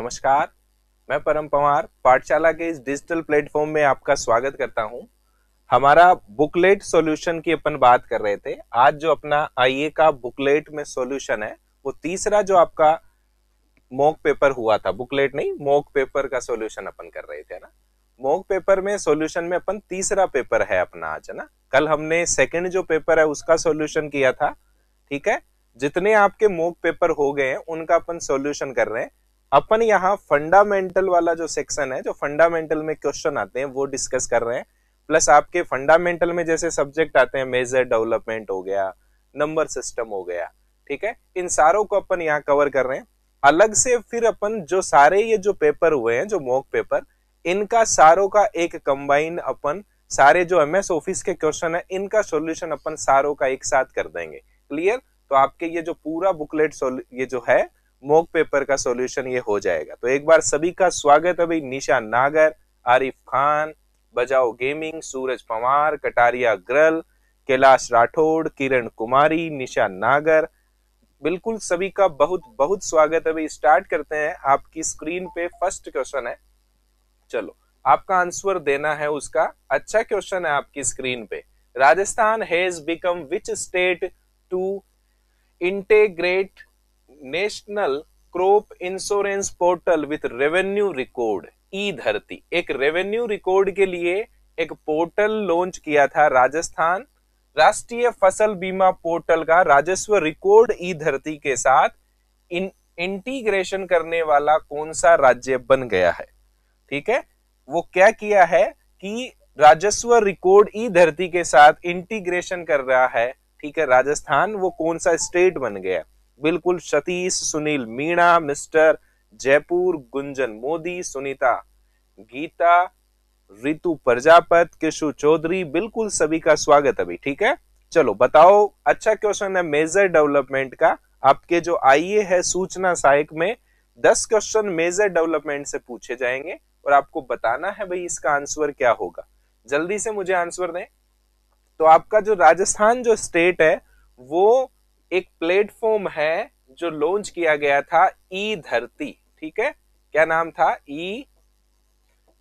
नमस्कार मैं परम पवार पाठशाला के इस डिजिटल प्लेटफॉर्म में आपका स्वागत करता हूं हमारा बुकलेट सॉल्यूशन की अपन बात कर रहे थे आज जो अपना आईए का बुकलेट में सॉल्यूशन है वो तीसरा जो आपका मॉक पेपर हुआ था बुकलेट नहीं मॉक पेपर का सॉल्यूशन अपन कर रहे थे ना मॉक पेपर में सॉल्यूशन में अपन तीसरा पेपर है अपना आज है ना कल हमने सेकंड जो पेपर है उसका सॉल्यूशन किया था ठीक है जितने आपके मॉक पेपर हो गए हैं उनका अपन सॉल्यूशन कर रहे हैं अपन यहाँ फंडामेंटल वाला जो सेक्शन है जो फंडामेंटल में क्वेश्चन आते हैं वो डिस्कस कर रहे हैं प्लस आपके फंडामेंटल में जैसे सब्जेक्ट आते हैं मेजर डेवलपमेंट हो गया नंबर सिस्टम हो गया ठीक है इन सारों को अपन यहाँ कवर कर रहे हैं अलग से फिर अपन जो सारे ये जो पेपर हुए हैं जो मॉक पेपर इनका सारों का एक कंबाइन अपन सारे जो एम एस ऑफिस के क्वेश्चन है इनका सॉल्यूशन अपन सारों का एक साथ कर देंगे क्लियर तो आपके ये जो पूरा बुकलेट ये जो है मॉक पेपर का सॉल्यूशन ये हो जाएगा तो एक बार सभी का स्वागत अभी निशा नागर आरिफ खान बजाओ गेमिंग सूरज पवार कटारिया ग्रल कैलाश राठौड़ किरण कुमारी निशा नागर बिल्कुल सभी का बहुत बहुत स्वागत अभी स्टार्ट करते हैं आपकी स्क्रीन पे फर्स्ट क्वेश्चन है चलो आपका आंसर देना है उसका अच्छा क्वेश्चन है आपकी स्क्रीन पे Rajasthan has become which state to integrate national crop insurance portal with revenue record e Dharti एक रेवेन्यू रिकॉर्ड के लिए एक पोर्टल लॉन्च किया था राजस्थान राष्ट्रीय फसल बीमा पोर्टल का राजस्व रिकॉर्ड ई धरती के साथ इन इंटीग्रेशन करने वाला कौन सा राज्य बन गया है ठीक है वो क्या किया है कि राजस्व रिकॉर्ड ई धरती के साथ इंटीग्रेशन कर रहा है ठीक है राजस्थान वो कौन सा स्टेट बन गया बिल्कुल सतीश सुनील मीणा मिस्टर जयपुर गुंजन मोदी सुनीता गीता रितु प्रजापत किशु चौधरी बिल्कुल सभी का स्वागत अभी ठीक है चलो बताओ अच्छा क्वेश्चन है मेजर डेवलपमेंट का आपके जो आईए है सूचना सहायक में दस क्वेश्चन मेजर डेवलपमेंट से पूछे जाएंगे और आपको बताना है भाई इसका आंसर क्या होगा जल्दी से मुझे आंसर दें तो आपका जो राजस्थान जो स्टेट है वो जो लॉन्च किया गया था ई धरती ठीक है क्या नाम था ई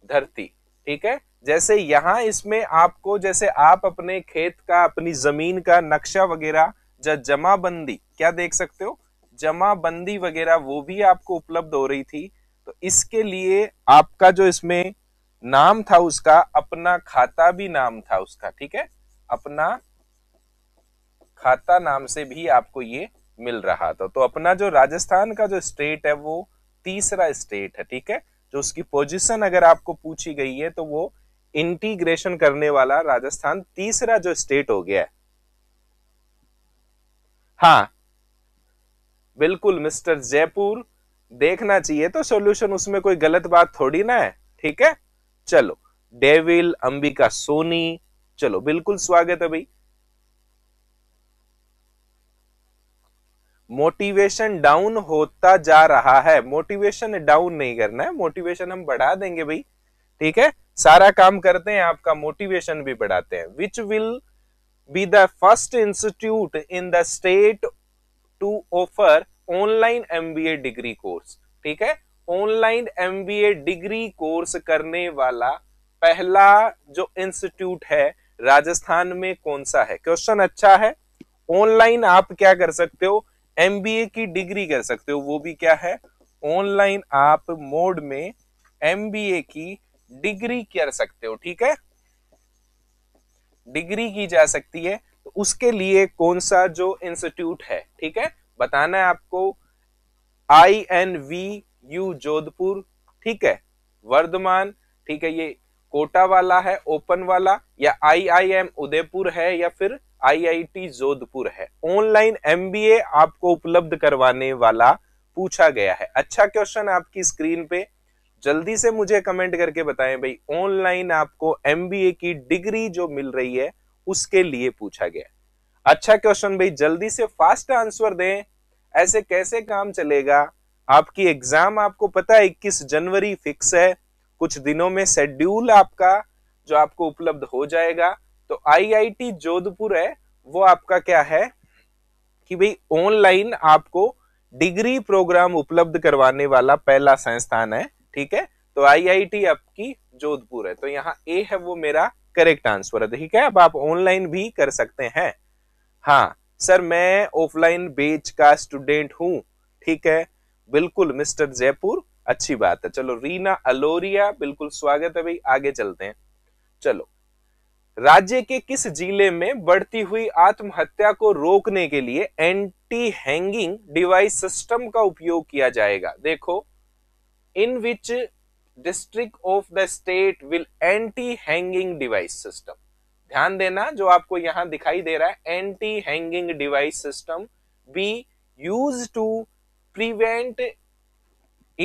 धरती ठीक है जैसे यहां इसमें आपको जैसे आप अपने खेत का अपनी जमीन का नक्शा वगैरह या जमाबंदी क्या देख सकते हो जमाबंदी वगैरह वो भी आपको उपलब्ध हो रही थी तो इसके लिए आपका जो इसमें नाम था उसका अपना खाता भी नाम था उसका ठीक है अपना खाता नाम से भी आपको ये मिल रहा था तो अपना जो राजस्थान का जो स्टेट है वो तीसरा स्टेट है ठीक है जो उसकी पोजीशन अगर आपको पूछी गई है तो वो इंटीग्रेशन करने वाला राजस्थान तीसरा जो स्टेट हो गया है हाँ बिल्कुल मिस्टर जयपुर देखना चाहिए तो सॉल्यूशन उसमें कोई गलत बात थोड़ी ना है ठीक है चलो डेविल अंबिका सोनी चलो बिल्कुल स्वागत है भाई मोटिवेशन डाउन होता जा रहा है मोटिवेशन डाउन नहीं करना है मोटिवेशन हम बढ़ा देंगे भाई ठीक है सारा काम करते हैं आपका मोटिवेशन भी बढ़ाते हैं which will be the first institute in the state to offer online MBA degree course ठीक है ऑनलाइन एमबीए डिग्री कोर्स करने वाला पहला जो इंस्टीट्यूट है राजस्थान में कौन सा है क्वेश्चन अच्छा है ऑनलाइन आप क्या कर सकते हो एम की डिग्री कर सकते हो वो भी क्या है ऑनलाइन आप मोड में एम की डिग्री कर सकते हो ठीक है डिग्री की जा सकती है तो उसके लिए कौन सा जो इंस्टीट्यूट है ठीक है बताना है आपको I N V U Jodhpur ठीक है वर्धमान ठीक है ये कोटा वाला है ओपन वाला या आईआईएम उदयपुर है या फिर आईआईटी जोधपुर है ऑनलाइन एमबीए आपको उपलब्ध करवाने वाला पूछा गया है अच्छा क्वेश्चन आपकी स्क्रीन पे जल्दी से मुझे कमेंट करके बताएं भाई ऑनलाइन आपको एमबीए की डिग्री जो मिल रही है उसके लिए पूछा गया अच्छा क्वेश्चन भाई जल्दी से फास्ट आंसर दें ऐसे कैसे काम चलेगा आपकी एग्जाम आपको पता है इक्कीस जनवरी फिक्स है कुछ दिनों में शेड्यूल आपका जो आपको उपलब्ध हो जाएगा तो आईआईटी जोधपुर है वो आपका क्या है कि भाई ऑनलाइन आपको डिग्री प्रोग्राम उपलब्ध करवाने वाला पहला संस्थान है ठीक है तो आईआईटी आपकी जोधपुर है तो यहाँ ए है वो मेरा करेक्ट आंसर है ठीक है अब आप ऑनलाइन भी कर सकते हैं हाँ सर मैं ऑफलाइन बेच का स्टूडेंट हूं ठीक है बिल्कुल मिस्टर जयपुर अच्छी बात है चलो रीना अलोरिया बिल्कुल स्वागत है भाई आगे चलते हैं चलो राज्य के किस जिले में बढ़ती हुई आत्महत्या को रोकने के लिए एंटी हैंगिंग डिवाइस सिस्टम का उपयोग किया जाएगा देखो in which district of the state will anti hanging device system ध्यान देना जो आपको यहां दिखाई दे रहा है anti hanging device system be use to prevent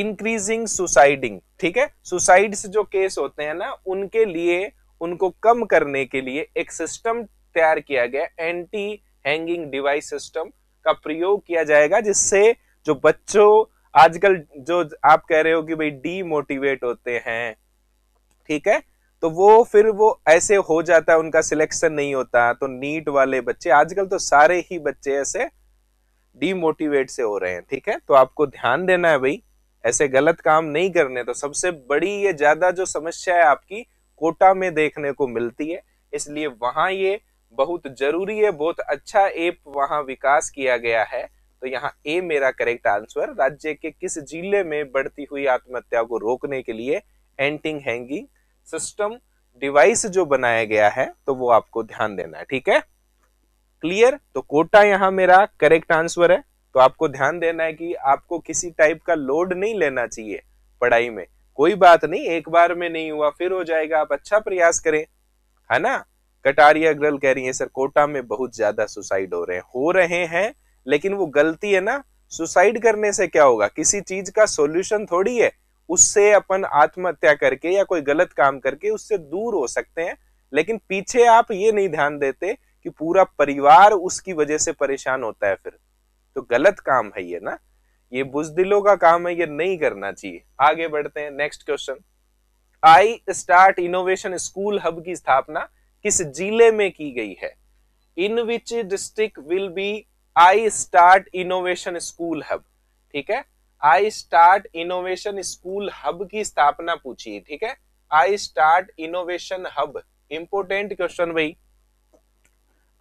increasing suiciding ठीक है सुसाइड जो केस होते हैं ना उनके लिए उनको कम करने के लिए एक सिस्टम तैयार किया गया एंटी हैंगिंग डिवाइस सिस्टम का प्रयोग किया जाएगा जिससे जो बच्चों आजकल जो आप कह रहे हो कि भाई डीमोटिवेट होते हैं ठीक है तो वो फिर वो ऐसे हो जाता है उनका सिलेक्शन नहीं होता तो नीट वाले बच्चे आजकल तो सारे ही बच्चे ऐसे डीमोटिवेट से हो रहे हैं ठीक है तो आपको ध्यान देना है भाई ऐसे गलत काम नहीं करने तो सबसे बड़ी ये ज्यादा जो समस्या है आपकी कोटा में देखने को मिलती है इसलिए वहां ये बहुत जरूरी है बहुत अच्छा एप वहां विकास किया गया है तो यहाँ ए मेरा करेक्ट आंसर राज्य के किस जिले में बढ़ती हुई आत्महत्या को रोकने के लिए एंटिंग हैंगिंग सिस्टम डिवाइस जो बनाया गया है तो वो आपको ध्यान देना है ठीक है क्लियर तो कोटा यहाँ मेरा करेक्ट आंसर है तो आपको ध्यान देना है कि आपको किसी टाइप का लोड नहीं लेना चाहिए पढ़ाई में कोई बात नहीं एक बार में नहीं हुआ फिर हो जाएगा आप अच्छा प्रयास करें है ना कटारिया ग्रल कह रही है सर कोटा में बहुत ज्यादा सुसाइड हो रहे हैं हो रहे हैं लेकिन वो गलती है ना सुसाइड करने से क्या होगा किसी चीज का सोल्यूशन थोड़ी है उससे अपन आत्महत्या करके या कोई गलत काम करके उससे दूर हो सकते हैं लेकिन पीछे आप ये नहीं ध्यान देते कि पूरा परिवार उसकी वजह से परेशान होता है फिर तो गलत काम है ये ना ये बुजदिलों का काम है ये नहीं करना चाहिए आगे बढ़ते हैं next question I start innovation school hub की स्थापना किस जिले में की गई है in which district will be I start innovation school hub ठीक है I start innovation school hub की स्थापना पूछिए ठीक है I start innovation hub important question भाई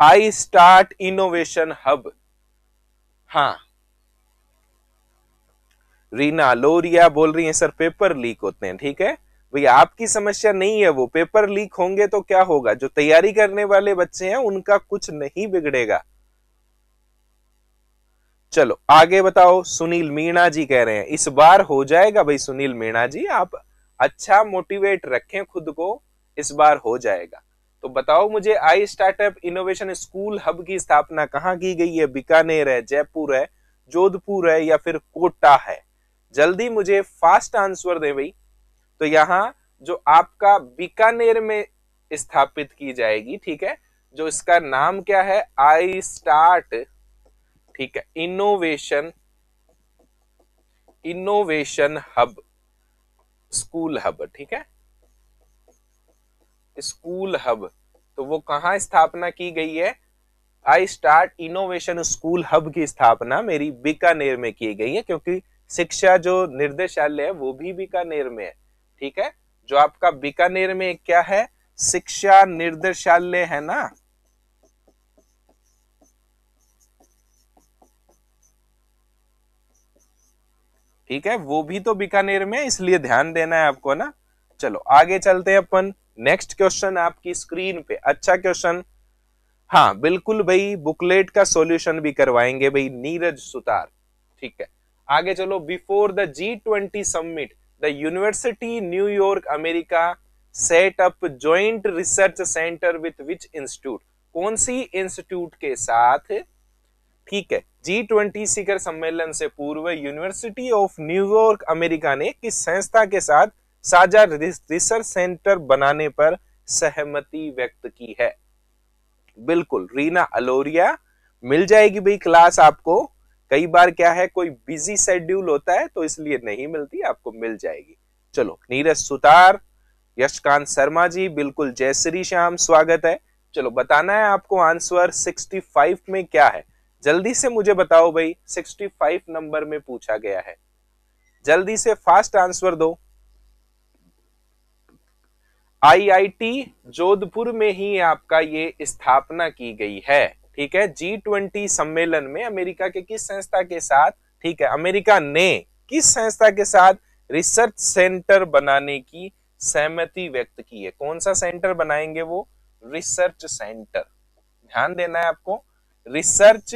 आई स्टार्ट इनोवेशन हब हाँ रीना लोरिया बोल रही है सर पेपर लीक होते हैं ठीक है भैया आपकी समस्या नहीं है वो पेपर लीक होंगे तो क्या होगा जो तैयारी करने वाले बच्चे हैं उनका कुछ नहीं बिगड़ेगा चलो आगे बताओ सुनील मीणा जी कह रहे हैं इस बार हो जाएगा भाई सुनील मीणा जी आप अच्छा मोटिवेट रखें खुद को इस बार हो जाएगा तो बताओ मुझे I startup innovation school hub की स्थापना कहाँ की गई है बीकानेर है जयपुर है जोधपुर है या फिर कोटा है जल्दी मुझे फास्ट आंसर दे भाई तो यहाँ जो आपका बीकानेर में स्थापित की जाएगी ठीक है जो इसका नाम क्या है आई स्टार्ट ठीक है innovation innovation hub school hub ठीक है स्कूल हब तो वो कहाँ स्थापना की गई है I start innovation school hub की स्थापना मेरी बीकानेर में की गई है क्योंकि शिक्षा जो निर्देशालय है वो भी बीकानेर में है ठीक है जो आपका बीकानेर में क्या है शिक्षा निर्देशालय है ना ठीक है वो भी तो बीकानेर में इसलिए ध्यान देना है आपको ना चलो आगे चलते हैं अपन नेक्स्ट क्वेश्चन आपकी स्क्रीन पे अच्छा क्वेश्चन हाँ बिल्कुल भाई बुकलेट का सॉल्यूशन भी करवाएंगे भाई नीरज सुतार ठीक है आगे चलो before the G twenty summit the university New York America set up joint research centre with which institute कौन सी इंस्टीट्यूट के साथ ठीक है जी ट्वेंटी शिखर सम्मेलन से पूर्व यूनिवर्सिटी ऑफ न्यूयॉर्क अमेरिका ने किस संस्था के साथ साझा रिसर्च सेंटर बनाने पर सहमति व्यक्त की है बिल्कुल रीना अलोरिया मिल जाएगी भाई क्लास आपको कई बार क्या है कोई बिजी शेड्यूल होता है तो इसलिए नहीं मिलती आपको मिल जाएगी चलो नीरज सुतार यशकांत शर्मा जी बिल्कुल जय श्री श्याम स्वागत है चलो बताना है आपको आंसर 65 में क्या है जल्दी से मुझे बताओ भाई 65 नंबर में पूछा गया है जल्दी से फास्ट आंसर दो आईआईटी जोधपुर में ही आपका ये स्थापना की गई है ठीक है जी ट्वेंटी सम्मेलन में अमेरिका के किस संस्था के साथ ठीक है अमेरिका ने किस संस्था के साथ रिसर्च सेंटर बनाने की सहमति व्यक्त की है कौन सा सेंटर बनाएंगे वो रिसर्च सेंटर ध्यान देना है आपको रिसर्च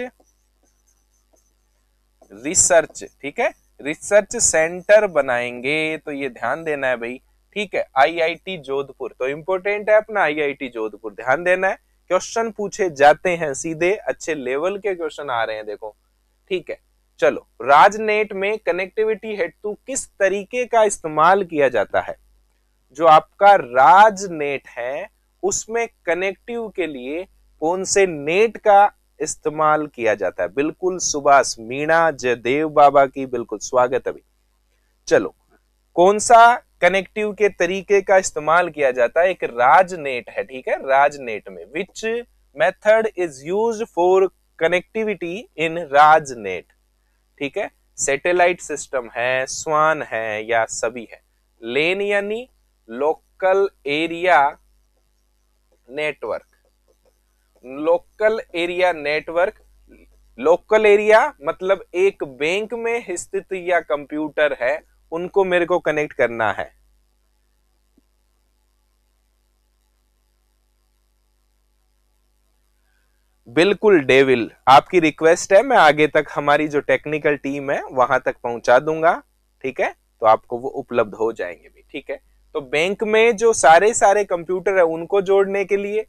रिसर्च ठीक है रिसर्च सेंटर बनाएंगे तो ये ध्यान देना है भाई ठीक है आईआईटी जोधपुर तो इम्पोर्टेंट है अपना आईआईटी जोधपुर ध्यान देना है क्वेश्चन पूछे जाते हैं सीधे अच्छे लेवल के क्वेश्चन आ रहे हैं देखो ठीक है चलो राजनेट में कनेक्टिविटी हेतु तो किस तरीके का इस्तेमाल किया जाता है जो आपका राजनेट है उसमें कनेक्टिव के लिए कौन से नेट का इस्तेमाल किया जाता है बिल्कुल सुभाष मीणा जयदेव बाबा की बिल्कुल स्वागत अभी चलो कौन सा कनेक्टिव के तरीके का इस्तेमाल किया जाता है एक राजनेट है ठीक है राजनेट में which method is use for connectivity in RajNet ठीक है सैटेलाइट सिस्टम है स्वान है या सभी है लेन यानी local area network local area network local area मतलब एक बैंक में स्थित या कंप्यूटर है उनको मेरे को कनेक्ट करना है बिल्कुल डेविल आपकी रिक्वेस्ट है मैं आगे तक हमारी जो टेक्निकल टीम है वहां तक पहुंचा दूंगा ठीक है तो आपको वो उपलब्ध हो जाएंगे भी ठीक है तो बैंक में जो सारे सारे कंप्यूटर है उनको जोड़ने के लिए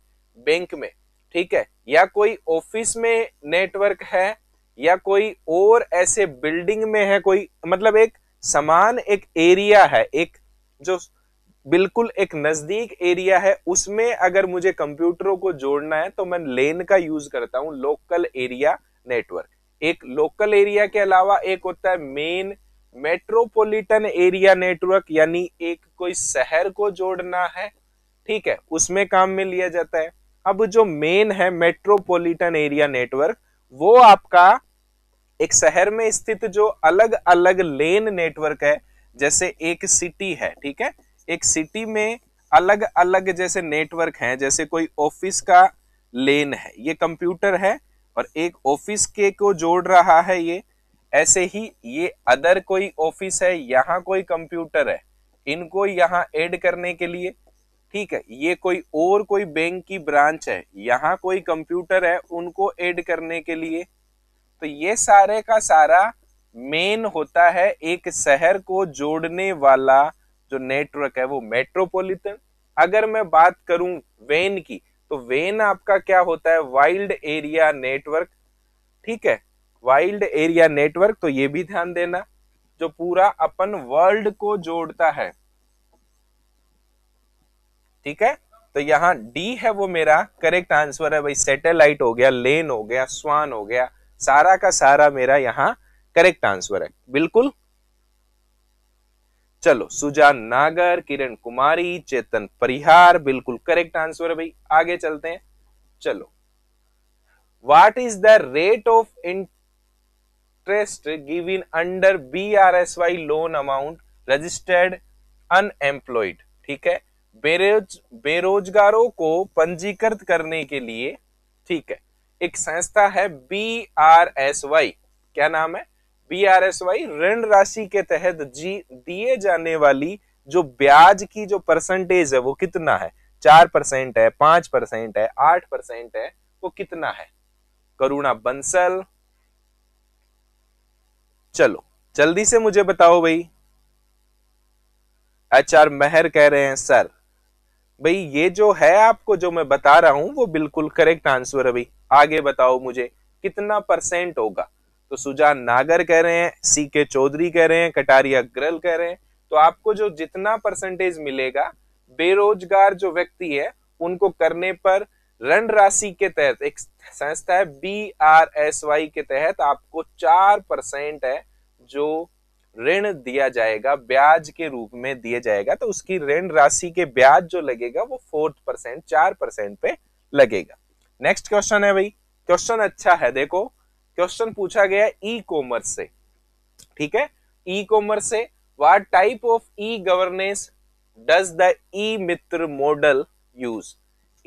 बैंक में ठीक है या कोई ऑफिस में नेटवर्क है या कोई और ऐसे बिल्डिंग में है कोई मतलब एक समान एक एरिया है एक जो बिल्कुल एक नजदीक एरिया है उसमें अगर मुझे कंप्यूटरों को जोड़ना है तो मैं लेन का यूज करता हूं लोकल एरिया नेटवर्क एक लोकल एरिया के अलावा एक होता है मेन मेट्रोपॉलिटन एरिया नेटवर्क यानी एक कोई शहर को जोड़ना है ठीक है उसमें काम में लिया जाता है अब जो मेन है मेट्रोपॉलिटन एरिया नेटवर्क वो आपका एक शहर में स्थित जो अलग अलग लेन नेटवर्क है जैसे एक सिटी है ठीक है एक सिटी में अलग अलग जैसे नेटवर्क हैं जैसे कोई ऑफिस का लेन है ये कंप्यूटर है और एक ऑफिस के को जोड़ रहा है ये ऐसे ही ये अदर कोई ऑफिस है यहाँ कोई कंप्यूटर है इनको यहाँ ऐड करने के लिए ठीक है ये कोई और कोई बैंक की ब्रांच है यहाँ कोई कंप्यूटर है उनको ऐड करने के लिए तो ये सारे का सारा मेन होता है एक शहर को जोड़ने वाला जो नेटवर्क है वो मेट्रोपॉलिटन अगर मैं बात करूं वेन की तो वेन आपका क्या होता है वाइल्ड एरिया नेटवर्क ठीक है वाइल्ड एरिया नेटवर्क तो ये भी ध्यान देना जो पूरा अपन वर्ल्ड को जोड़ता है ठीक है तो यहां डी है वो मेरा करेक्ट आंसर है भाई सैटेलाइट हो गया लेन हो गया स्वान हो गया सारा का सारा मेरा यहां करेक्ट आंसर है बिल्कुल चलो सुजान नागर किरण कुमारी चेतन परिहार बिल्कुल करेक्ट आंसर है भाई आगे चलते हैं चलो what is the rate of interest given under B R S Y loan amount registered unemployed ठीक है बेरोज बेरोजगारों को पंजीकृत करने के लिए ठीक है एक संस्था है बी आर एस वाई क्या नाम है बी आर एस वाई ऋण राशि के तहत जी दिए जाने वाली जो ब्याज की जो परसेंटेज है वो कितना है चार परसेंट है पांच परसेंट है आठ परसेंट है वो कितना है करुणा बंसल चलो जल्दी से मुझे बताओ भाई एच आर मेहर कह रहे हैं सर भाई ये जो है आपको जो मैं बता रहा हूं वो बिल्कुल करेक्ट आंसर है भाई आगे बताओ मुझे कितना परसेंट होगा तो सुजान नागर कह रहे हैं सी के चौधरी कह रहे हैं कटारिया ग्रल कह रहे हैं तो आपको जो जितना परसेंटेज मिलेगा बेरोजगार जो व्यक्ति है उनको करने पर रण राशि के तहत एक संस्था है बी आर एस वाई के तहत आपको चार परसेंट है जो ऋण दिया जाएगा ब्याज के रूप में दिया जाएगा तो उसकी ऋण राशि के ब्याज जो लगेगा वो फोर्थ परसेंट चार परसेंट पे लगेगा नेक्स्ट क्वेश्चन है भाई क्वेश्चन अच्छा है देखो क्वेश्चन पूछा गया ई e कॉमर्स से ठीक है ई e कॉमर्स से what type of e governance does the e Mitra model use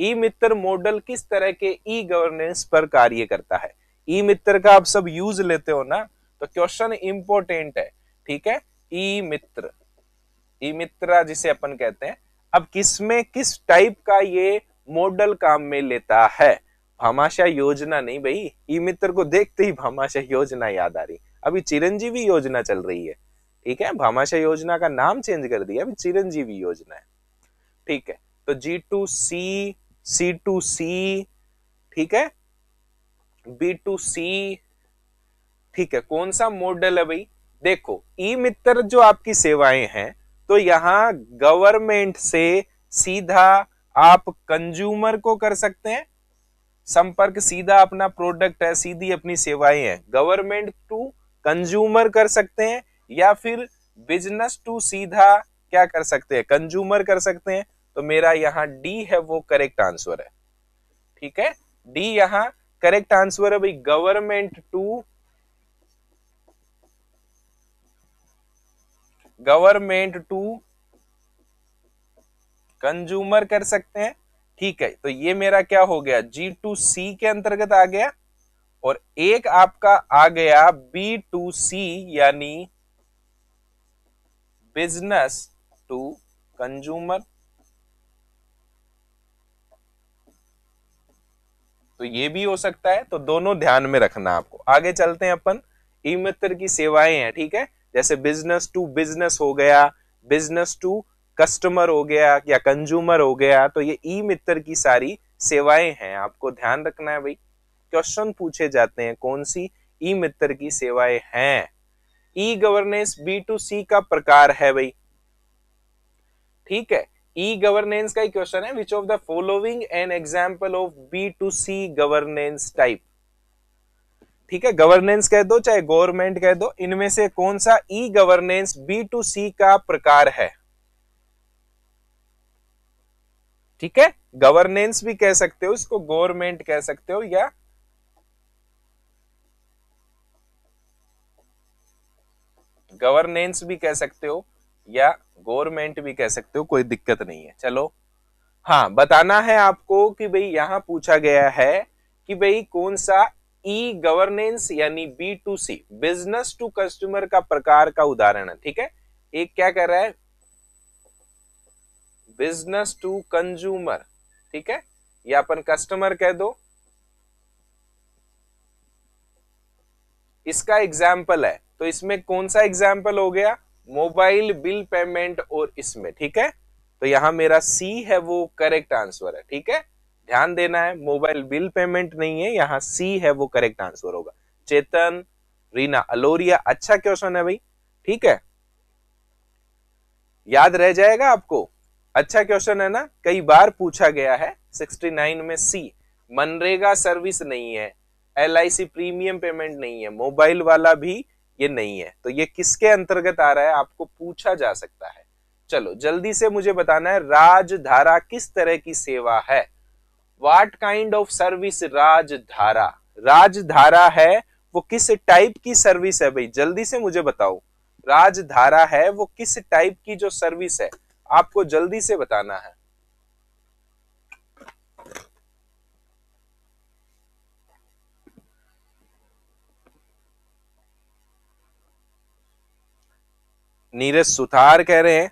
e Mitra model किस तरह के ई गवर्नेंस पर कार्य करता है ई मित्र का आप सब यूज लेते हो ना तो क्वेश्चन इंपॉर्टेंट है ठीक है ई मित्र ई मित्रा जिसे अपन कहते हैं अब किसमें किस टाइप का ये मॉडल काम में लेता है भामाशा योजना नहीं भाई ई मित्र को देखते ही भामाशा योजना याद आ रही अभी चिरंजीवी योजना चल रही है ठीक है भामाशा योजना का नाम चेंज कर दिया अभी चिरंजीवी योजना है ठीक है तो जी टू सी सी टू सी ठीक है बी टू सी ठीक है कौन सा मॉडल है भाई देखो ई मित्र जो आपकी सेवाएं हैं तो यहां गवर्नमेंट से सीधा आप कंज्यूमर को कर सकते हैं संपर्क सीधा अपना प्रोडक्ट है सीधी अपनी सेवाएं हैं गवर्नमेंट टू कंज्यूमर कर सकते हैं या फिर बिजनेस टू सीधा क्या कर सकते हैं कंज्यूमर कर सकते हैं तो मेरा यहाँ डी है वो करेक्ट आंसर है ठीक है डी यहाँ करेक्ट आंसर है भाई government to government to consumer कर सकते हैं ठीक है तो ये मेरा क्या हो गया जी टू सी के अंतर्गत आ गया और एक आपका आ गया बी टू सी यानी बिजनेस टू कंज्यूमर तो ये भी हो सकता है तो दोनों ध्यान में रखना आपको आगे चलते हैं अपन ई मित्र की सेवाएं हैं ठीक है जैसे बिजनेस टू बिजनेस हो गया बिजनेस टू कस्टमर हो गया या कंज्यूमर हो गया तो ये ई मित्र की सारी सेवाएं हैं आपको ध्यान रखना है भाई क्वेश्चन पूछे जाते हैं कौन सी ई मित्र की सेवाएं हैं e governance B to C का प्रकार है भाई ठीक है ई गवर्नेंस का ही क्वेश्चन है which of the following an example of B to C governance type ठीक है गवर्नेंस कह दो चाहे गवर्नमेंट कह दो इनमें से कौन सा e governance B to C का प्रकार है ठीक है गवर्नेंस भी कह सकते हो इसको गवर्नमेंट कह सकते हो या गवर्नेंस भी कह सकते हो या गवर्नमेंट भी कह सकते हो कोई दिक्कत नहीं है चलो हाँ बताना है आपको कि भाई यहां पूछा गया है कि भाई कौन सा ई गवर्नेंस यानी B to C business to customer का प्रकार का उदाहरण है ठीक है एक क्या कर रहा है बिजनेस टू कंज्यूमर ठीक है या अपन कस्टमर कह दो इसका एग्जाम्पल है तो इसमें कौन सा एग्जाम्पल हो गया मोबाइल बिल पेमेंट और इसमें ठीक है तो यहां मेरा सी है वो करेक्ट आंसर है ठीक है ध्यान देना है मोबाइल बिल पेमेंट नहीं है यहां सी है वो करेक्ट आंसर होगा चेतन रीना अलोरिया अच्छा क्वेश्चन है भाई ठीक है याद रह जाएगा आपको अच्छा क्वेश्चन है ना कई बार पूछा गया है 69 में सी मनरेगा सर्विस नहीं है एल प्रीमियम पेमेंट नहीं है मोबाइल वाला भी ये नहीं है तो ये किसके अंतर्गत आ रहा है आपको पूछा जा सकता है चलो जल्दी से मुझे बताना है राजधारा किस तरह की सेवा है what kind of service Rajdhara Rajdhara है वो किस टाइप की सर्विस है भाई जल्दी से मुझे बताओ राजधारा है वो किस टाइप की जो सर्विस है आपको जल्दी से बताना है नीरज सुथार कह रहे हैं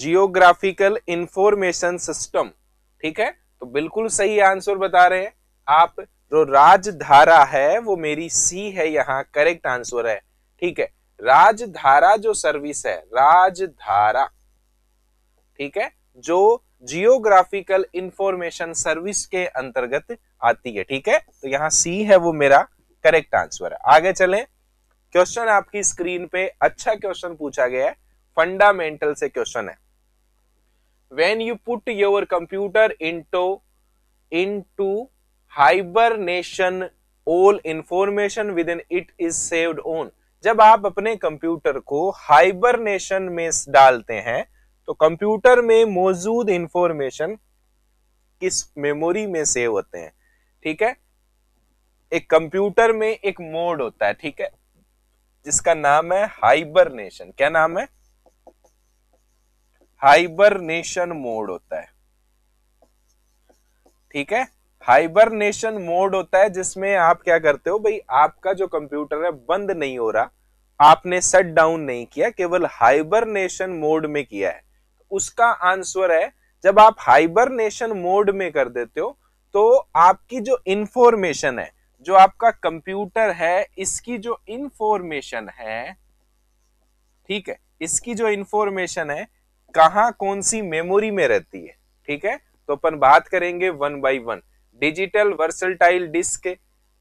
जियोग्राफिकल इंफॉर्मेशन सिस्टम ठीक है तो बिल्कुल सही आंसर बता रहे हैं आप तो राजधारा है वो मेरी सी है यहाँ करेक्ट आंसर है ठीक है राजधारा जो सर्विस है राजधारा ठीक है जो जियोग्राफिकल इंफॉर्मेशन सर्विस के अंतर्गत आती है ठीक है तो यहाँ सी है वो मेरा करेक्ट आंसर है आगे चलें क्वेश्चन आपकी स्क्रीन पे अच्छा क्वेश्चन पूछा गया है फंडामेंटल से क्वेश्चन है when you put your computer into into into hibernation all information within it is saved on जब आप अपने कंप्यूटर को हाइबरनेशन में डालते हैं तो कंप्यूटर में मौजूद इंफॉर्मेशन किस मेमोरी में सेव होते हैं ठीक है एक कंप्यूटर में एक मोड होता है ठीक है जिसका नाम है हाइबरनेशन क्या नाम है हाइबरनेशन मोड होता है ठीक है हाइबरनेशन मोड होता है जिसमें आप क्या करते हो भाई आपका जो कंप्यूटर है बंद नहीं हो रहा आपने सेट डाउन नहीं किया केवल हाइबरनेशन मोड में किया है उसका आंसर है जब आप हाइबरनेशन मोड में कर देते हो तो आपकी जो इंफॉर्मेशन है जो आपका कंप्यूटर है इसकी जो इंफॉर्मेशन है ठीक है इसकी जो इंफॉर्मेशन है कहा कौन सी मेमोरी में रहती है ठीक है तो अपन बात करेंगे one by one digital versatile disc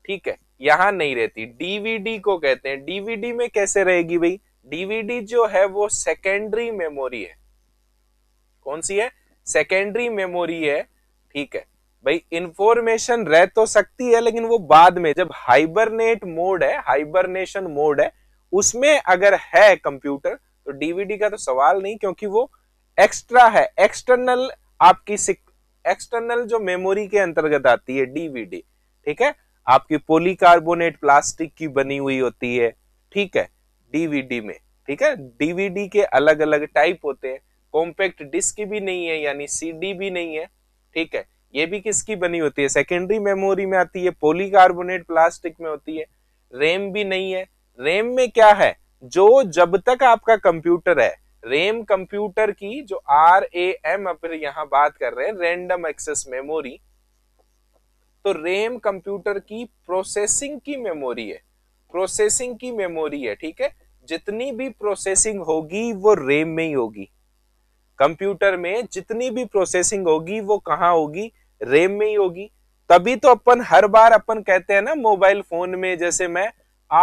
ठीक है यहां नहीं रहती डीवीडी को कहते हैं डीवीडी में कैसे रहेगी भाई डीवीडी जो है वो सेकेंडरी मेमोरी है कौन सी है सेकेंडरी मेमोरी है ठीक है भाई इंफॉर्मेशन रह तो सकती है लेकिन वो बाद में जब हाइबरनेट मोड है हाइबरनेशन मोड है उसमें अगर है कंप्यूटर तो डीवीडी का तो सवाल नहीं क्योंकि वो एक्स्ट्रा है एक्सटर्नल आपकी एक्सटर्नल जो मेमोरी के अंतर्गत आती है डीवीडी ठीक है आपकी पोलीकार्बोनेट प्लास्टिक की बनी हुई होती है ठीक है डीवीडी में ठीक है डीवीडी के अलग अलग टाइप होते हैं कॉम्पैक्ट डिस्क भी नहीं है यानी सीडी भी नहीं है ठीक है ये भी किसकी बनी होती है सेकेंडरी मेमोरी में आती है पोलीकार्बोनेट प्लास्टिक में होती है रेम भी नहीं है रेम में क्या है जो जब तक आपका कंप्यूटर है रेम कंप्यूटर की जो आर ए एम अपन यहां बात कर रहे हैं रेंडम एक्सेस मेमोरी तो रेम कंप्यूटर की प्रोसेसिंग की मेमोरी है प्रोसेसिंग की मेमोरी है ठीक है जितनी भी प्रोसेसिंग होगी वो रेम में ही होगी कंप्यूटर में जितनी भी प्रोसेसिंग होगी वो कहाँ होगी रेम में ही होगी तभी तो अपन हर बार अपन कहते हैं ना मोबाइल फोन में जैसे मैं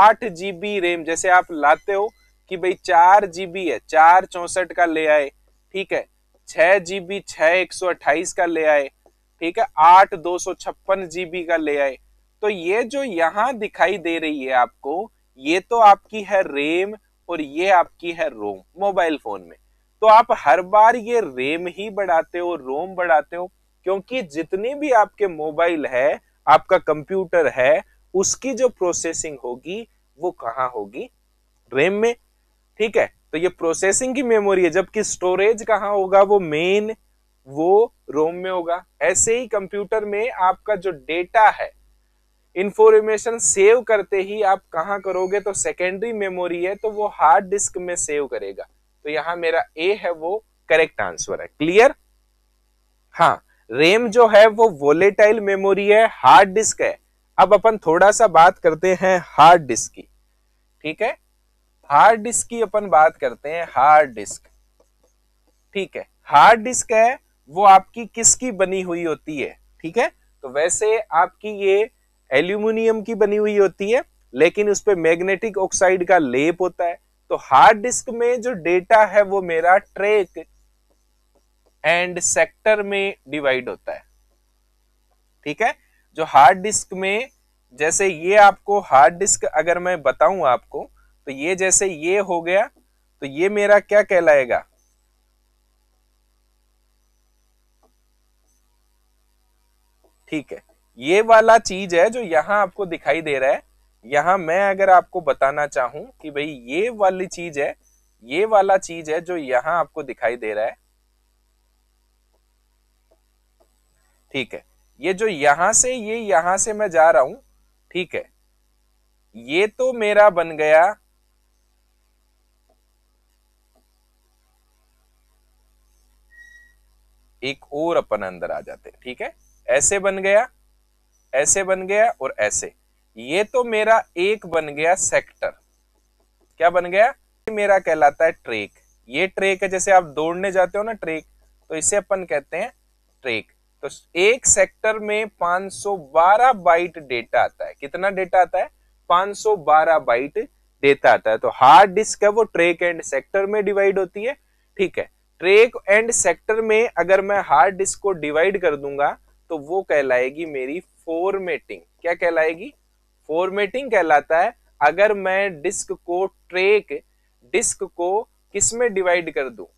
आठ जीबी रेम जैसे आप लाते हो कि भाई चार जीबी है चार चौसठ का ले आए ठीक है छह जीबी छह एक सौ अट्ठाईस का ले आए ठीक है आठ दो सौ छप्पन जीबी का ले आए तो ये जो यहाँ दिखाई दे रही है आपको ये तो आपकी है रेम और ये आपकी है रोम मोबाइल फोन में तो आप हर बार ये रेम ही बढ़ाते हो रोम बढ़ाते हो क्योंकि जितनी भी आपके मोबाइल है आपका कंप्यूटर है उसकी जो प्रोसेसिंग होगी वो कहाँ होगी रेम में ठीक है तो ये प्रोसेसिंग की मेमोरी है जबकि स्टोरेज कहाँ होगा वो मेन वो रोम में होगा ऐसे ही कंप्यूटर में आपका जो डेटा है इंफॉर्मेशन सेव करते ही आप कहा करोगे तो सेकेंडरी मेमोरी है तो वो हार्ड डिस्क में सेव करेगा तो यहां मेरा ए है वो करेक्ट आंसर है क्लियर हाँ रेम जो है वो वोलेटाइल मेमोरी है हार्ड डिस्क है अब अपन थोड़ा सा बात करते हैं हार्ड डिस्क की ठीक है हार्ड डिस्क की अपन बात करते हैं हार्ड डिस्क ठीक है हार्ड डिस्क है वो आपकी किसकी बनी हुई होती है ठीक है तो वैसे आपकी ये एल्यूमिनियम की बनी हुई होती है लेकिन उस पर मैग्नेटिक ऑक्साइड का लेप होता है तो हार्ड डिस्क में जो डेटा है वो मेरा ट्रेक एंड सेक्टर में डिवाइड होता है ठीक है जो हार्ड डिस्क में जैसे ये आपको हार्ड डिस्क अगर मैं बताऊं आपको तो ये जैसे ये हो गया तो ये मेरा क्या कहलाएगा ठीक है ये वाला चीज है जो यहां आपको दिखाई दे रहा है यहां मैं अगर आपको बताना चाहूं कि भाई ये वाली चीज है ये वाला चीज है जो यहां आपको दिखाई दे रहा है ठीक है ये जो यहां से ये यहां से मैं जा रहा हूं ठीक है ये तो मेरा बन गया एक और अपन अंदर आ जाते ठीक है ऐसे बन गया ऐसे बन गया और ऐसे ये तो मेरा एक बन गया सेक्टर क्या बन गया मेरा कहलाता है ट्रेक ये ट्रेक है जैसे आप दौड़ने जाते हो ना ट्रेक तो इसे अपन कहते हैं ट्रेक तो एक सेक्टर में 512 बाइट डेटा आता है कितना डेटा आता है 512 बाइट डेटा आता है तो हार्ड डिस्क है वो ट्रेक एंड सेक्टर में डिवाइड होती है ठीक है ट्रेक एंड सेक्टर में अगर मैं हार्ड डिस्क को डिवाइड कर दूंगा तो वो कहलाएगी मेरी फॉर्मेटिंग क्या कहलाएगी फॉर्मेटिंग कहलाता है अगर मैं डिस्क को ट्रेक डिस्क को किस में डिवाइड कर दू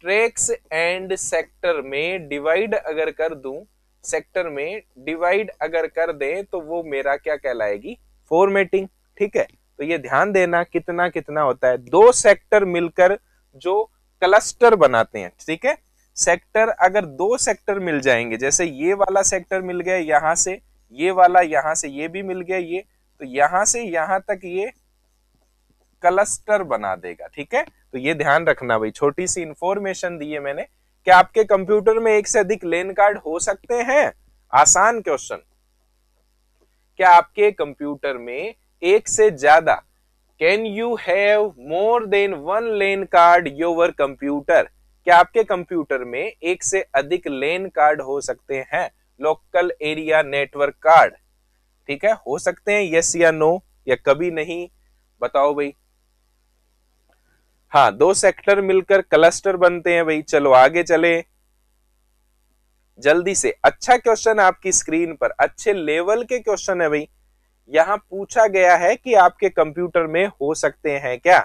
ट्रेक्स एंड सेक्टर में डिवाइड अगर कर दू सेक्टर में डिवाइड अगर कर दे तो वो मेरा क्या कहलाएगी फॉर्मेटिंग ठीक है तो ये ध्यान देना कितना कितना होता है दो सेक्टर मिलकर जो क्लस्टर बनाते हैं ठीक है सेक्टर अगर दो सेक्टर मिल जाएंगे जैसे ये वाला सेक्टर मिल गया यहां से ये वाला यहां से ये भी मिल गया ये तो यहां से यहां तक ये क्लस्टर बना देगा ठीक है तो ये ध्यान रखना भाई छोटी सी इंफॉर्मेशन दी है मैंने कि आपके कंप्यूटर में एक से अधिक लेन कार्ड हो सकते हैं आसान क्वेश्चन क्या आपके कंप्यूटर में एक से ज्यादा can you have more than one LAN card your computer क्या आपके कंप्यूटर में एक से अधिक लेन कार्ड हो सकते हैं लोकल एरिया नेटवर्क कार्ड ठीक है हो सकते हैं यस या नो या कभी नहीं बताओ भाई हाँ दो सेक्टर मिलकर क्लस्टर बनते हैं भाई चलो आगे चले जल्दी से अच्छा क्वेश्चन आपकी स्क्रीन पर अच्छे लेवल के क्वेश्चन है भाई यहां पूछा गया है कि आपके कंप्यूटर में हो सकते हैं क्या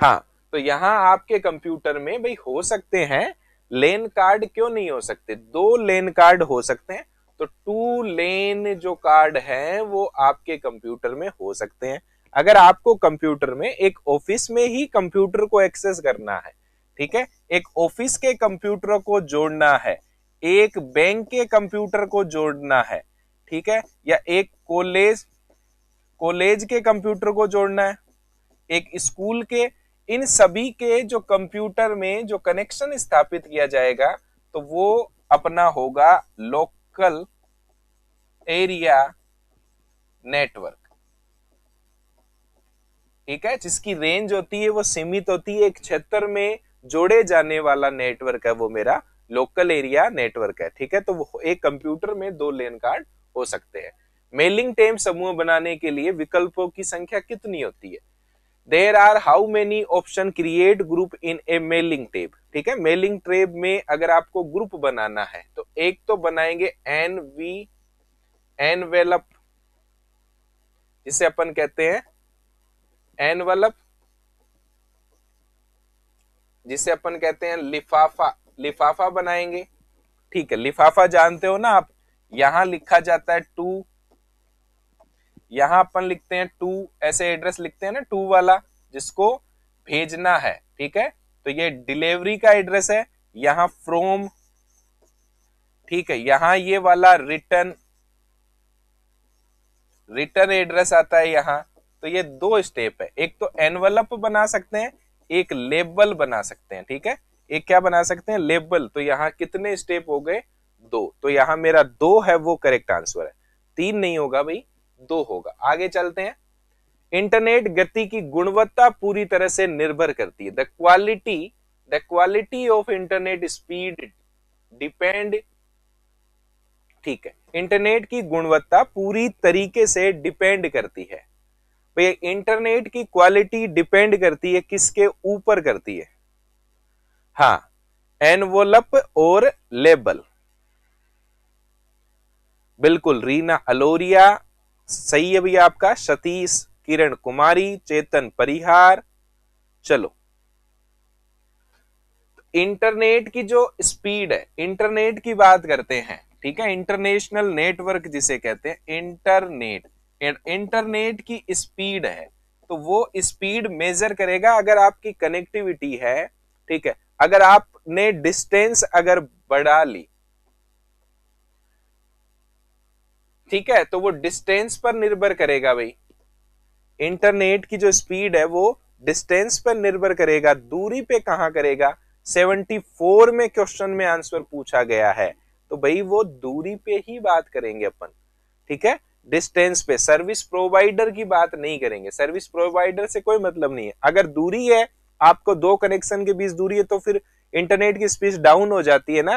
हाँ तो यहां आपके कंप्यूटर में भाई हो सकते हैं लेन कार्ड क्यों नहीं हो सकते दो लेन कार्ड हो सकते हैं तो टू लेन जो कार्ड है वो आपके कंप्यूटर में हो सकते हैं अगर आपको कंप्यूटर में एक ऑफिस में ही कंप्यूटर को एक्सेस करना है ठीक है एक ऑफिस के कंप्यूटर को जोड़ना है एक बैंक के कंप्यूटर को जोड़ना है ठीक है या एक कॉलेज कॉलेज के कंप्यूटर को जोड़ना है एक स्कूल के इन सभी के जो कंप्यूटर में जो कनेक्शन स्थापित किया जाएगा तो वो अपना होगा लोकल एरिया नेटवर्क ठीक है जिसकी रेंज होती है वो सीमित होती है एक क्षेत्र में जोड़े जाने वाला नेटवर्क है वो मेरा लोकल एरिया नेटवर्क है ठीक है तो एक कंप्यूटर में दो लेन कार्ड हो सकते हैं मेलिंग टेम समूह बनाने के लिए विकल्पों की संख्या कितनी होती है there are how many option create group in a mailing tab ठीक है मेलिंग ट्रेब में अगर आपको ग्रुप बनाना है तो एक तो बनाएंगे एन वी एन वेलप जिसे अपन कहते हैं एनवेलप जिसे अपन कहते हैं लिफाफा लिफाफा बनाएंगे ठीक है लिफाफा जानते हो ना आप यहां लिखा जाता है टू यहां अपन लिखते हैं टू ऐसे एड्रेस लिखते हैं ना टू वाला जिसको भेजना है ठीक है तो ये डिलीवरी का एड्रेस है यहां फ्रोम ठीक है यहां ये वाला रिटर्न रिटर्न एड्रेस आता है यहां तो ये दो स्टेप है एक तो एनवलप बना सकते हैं एक लेबल बना सकते हैं ठीक है एक क्या बना सकते हैं लेबल तो यहाँ कितने स्टेप हो गए दो तो यहाँ मेरा दो है वो करेक्ट आंसर है तीन नहीं होगा भाई दो होगा आगे चलते हैं इंटरनेट गति की गुणवत्ता पूरी तरह से निर्भर करती है the quality the quality of internet speed depend ठीक है इंटरनेट की गुणवत्ता पूरी तरीके से डिपेंड करती है भैया इंटरनेट की क्वालिटी डिपेंड करती है किसके ऊपर करती है हा एनवोलप और लेबल बिल्कुल रीना अलोरिया सही है भैया आपका सतीश किरण कुमारी चेतन परिहार चलो इंटरनेट की जो स्पीड है इंटरनेट की बात करते हैं ठीक है इंटरनेशनल नेटवर्क जिसे कहते हैं इंटरनेट इंटरनेट की स्पीड है तो वो स्पीड मेजर करेगा अगर आपकी कनेक्टिविटी है ठीक है अगर आपने डिस्टेंस अगर बढ़ा ली ठीक है तो वो डिस्टेंस पर निर्भर करेगा भाई इंटरनेट की जो स्पीड है वो डिस्टेंस पर निर्भर करेगा दूरी पे कहा करेगा 74 में क्वेश्चन में आंसर पूछा गया है तो भाई वो दूरी पे ही बात करेंगे अपन ठीक है डिस्टेंस पे सर्विस प्रोवाइडर की बात नहीं करेंगे सर्विस प्रोवाइडर से कोई मतलब नहीं है अगर दूरी है आपको दो कनेक्शन के बीच दूरी है तो फिर इंटरनेट की स्पीड डाउन हो जाती है ना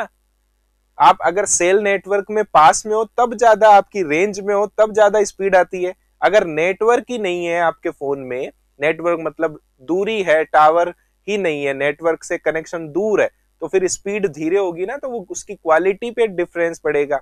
आप अगर सेल नेटवर्क में पास में हो तब ज्यादा आपकी रेंज में हो तब ज्यादा स्पीड आती है अगर नेटवर्क ही नहीं है आपके फोन में नेटवर्क मतलब दूरी है टावर ही नहीं है नेटवर्क से कनेक्शन दूर है तो फिर स्पीड धीरे होगी ना तो वो उसकी क्वालिटी पे डिफरेंस पड़ेगा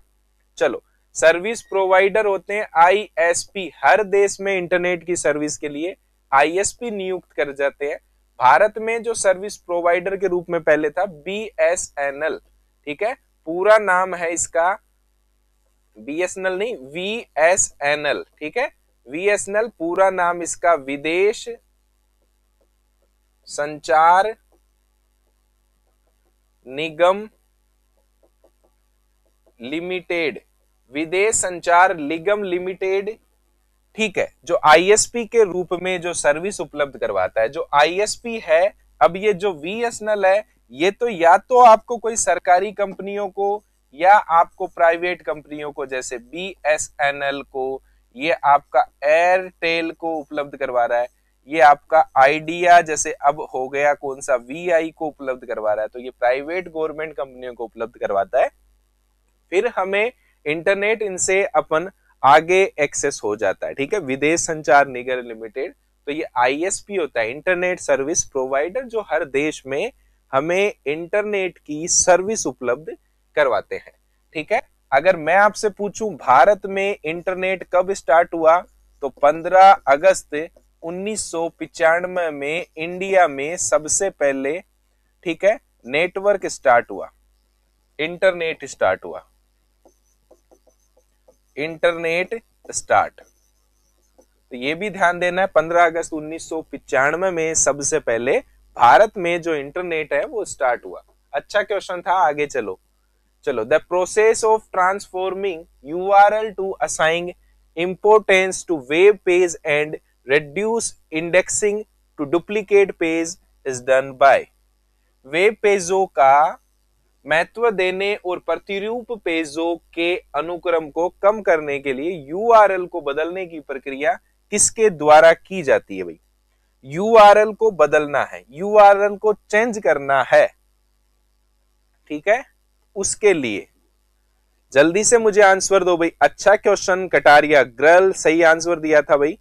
चलो सर्विस प्रोवाइडर होते हैं आईएसपी हर देश में इंटरनेट की सर्विस के लिए आईएसपी नियुक्त कर जाते हैं भारत में जो सर्विस प्रोवाइडर के रूप में पहले था बी एस एन एल ठीक है पूरा नाम है इसका बी एस एन एल नहीं वी एस एन एल ठीक है वी एस एन एल पूरा नाम इसका विदेश संचार निगम लिमिटेड विदेश संचार निगम लिमिटेड ठीक है जो आईएसपी के रूप में जो सर्विस उपलब्ध करवाता है जो आईएसपी है अब ये जो वीएसएनएल है ये तो या तो आपको कोई सरकारी कंपनियों को या आपको प्राइवेट कंपनियों को जैसे बीएसएनएल को ये आपका एयरटेल को उपलब्ध करवा रहा है ये आपका आइडिया जैसे अब हो गया कौन सा वीआई को उपलब्ध करवा रहा है तो ये प्राइवेट गवर्नमेंट कंपनियों को उपलब्ध करवाता है फिर हमें इंटरनेट इनसे अपन आगे एक्सेस हो जाता है ठीक है विदेश संचार निगम लिमिटेड तो ये आईएसपी होता है इंटरनेट सर्विस प्रोवाइडर जो हर देश में हमें इंटरनेट की सर्विस उपलब्ध करवाते हैं ठीक है अगर मैं आपसे पूछूं भारत में इंटरनेट कब स्टार्ट हुआ तो 15 अगस्त उन्नीस में इंडिया में सबसे पहले ठीक है नेटवर्क स्टार्ट हुआ इंटरनेट स्टार्ट हुआ इंटरनेट स्टार्ट तो ये भी ध्यान देना है 15 अगस्त उन्नीस में सबसे पहले भारत में जो इंटरनेट है वो स्टार्ट हुआ अच्छा क्वेश्चन था आगे चलो चलो the process of transforming U R L to assigning importance to web page and reduce indexing to duplicate page is done by web पेजों का महत्व देने और प्रतिरूप पेजों के अनुक्रम को कम करने के लिए यू को बदलने की प्रक्रिया किसके द्वारा की जाती है भाई यू को बदलना है यू को चेंज करना है ठीक है उसके लिए जल्दी से मुझे आंसर दो भाई अच्छा क्वेश्चन कटारिया ग्रल सही आंसर दिया था भाई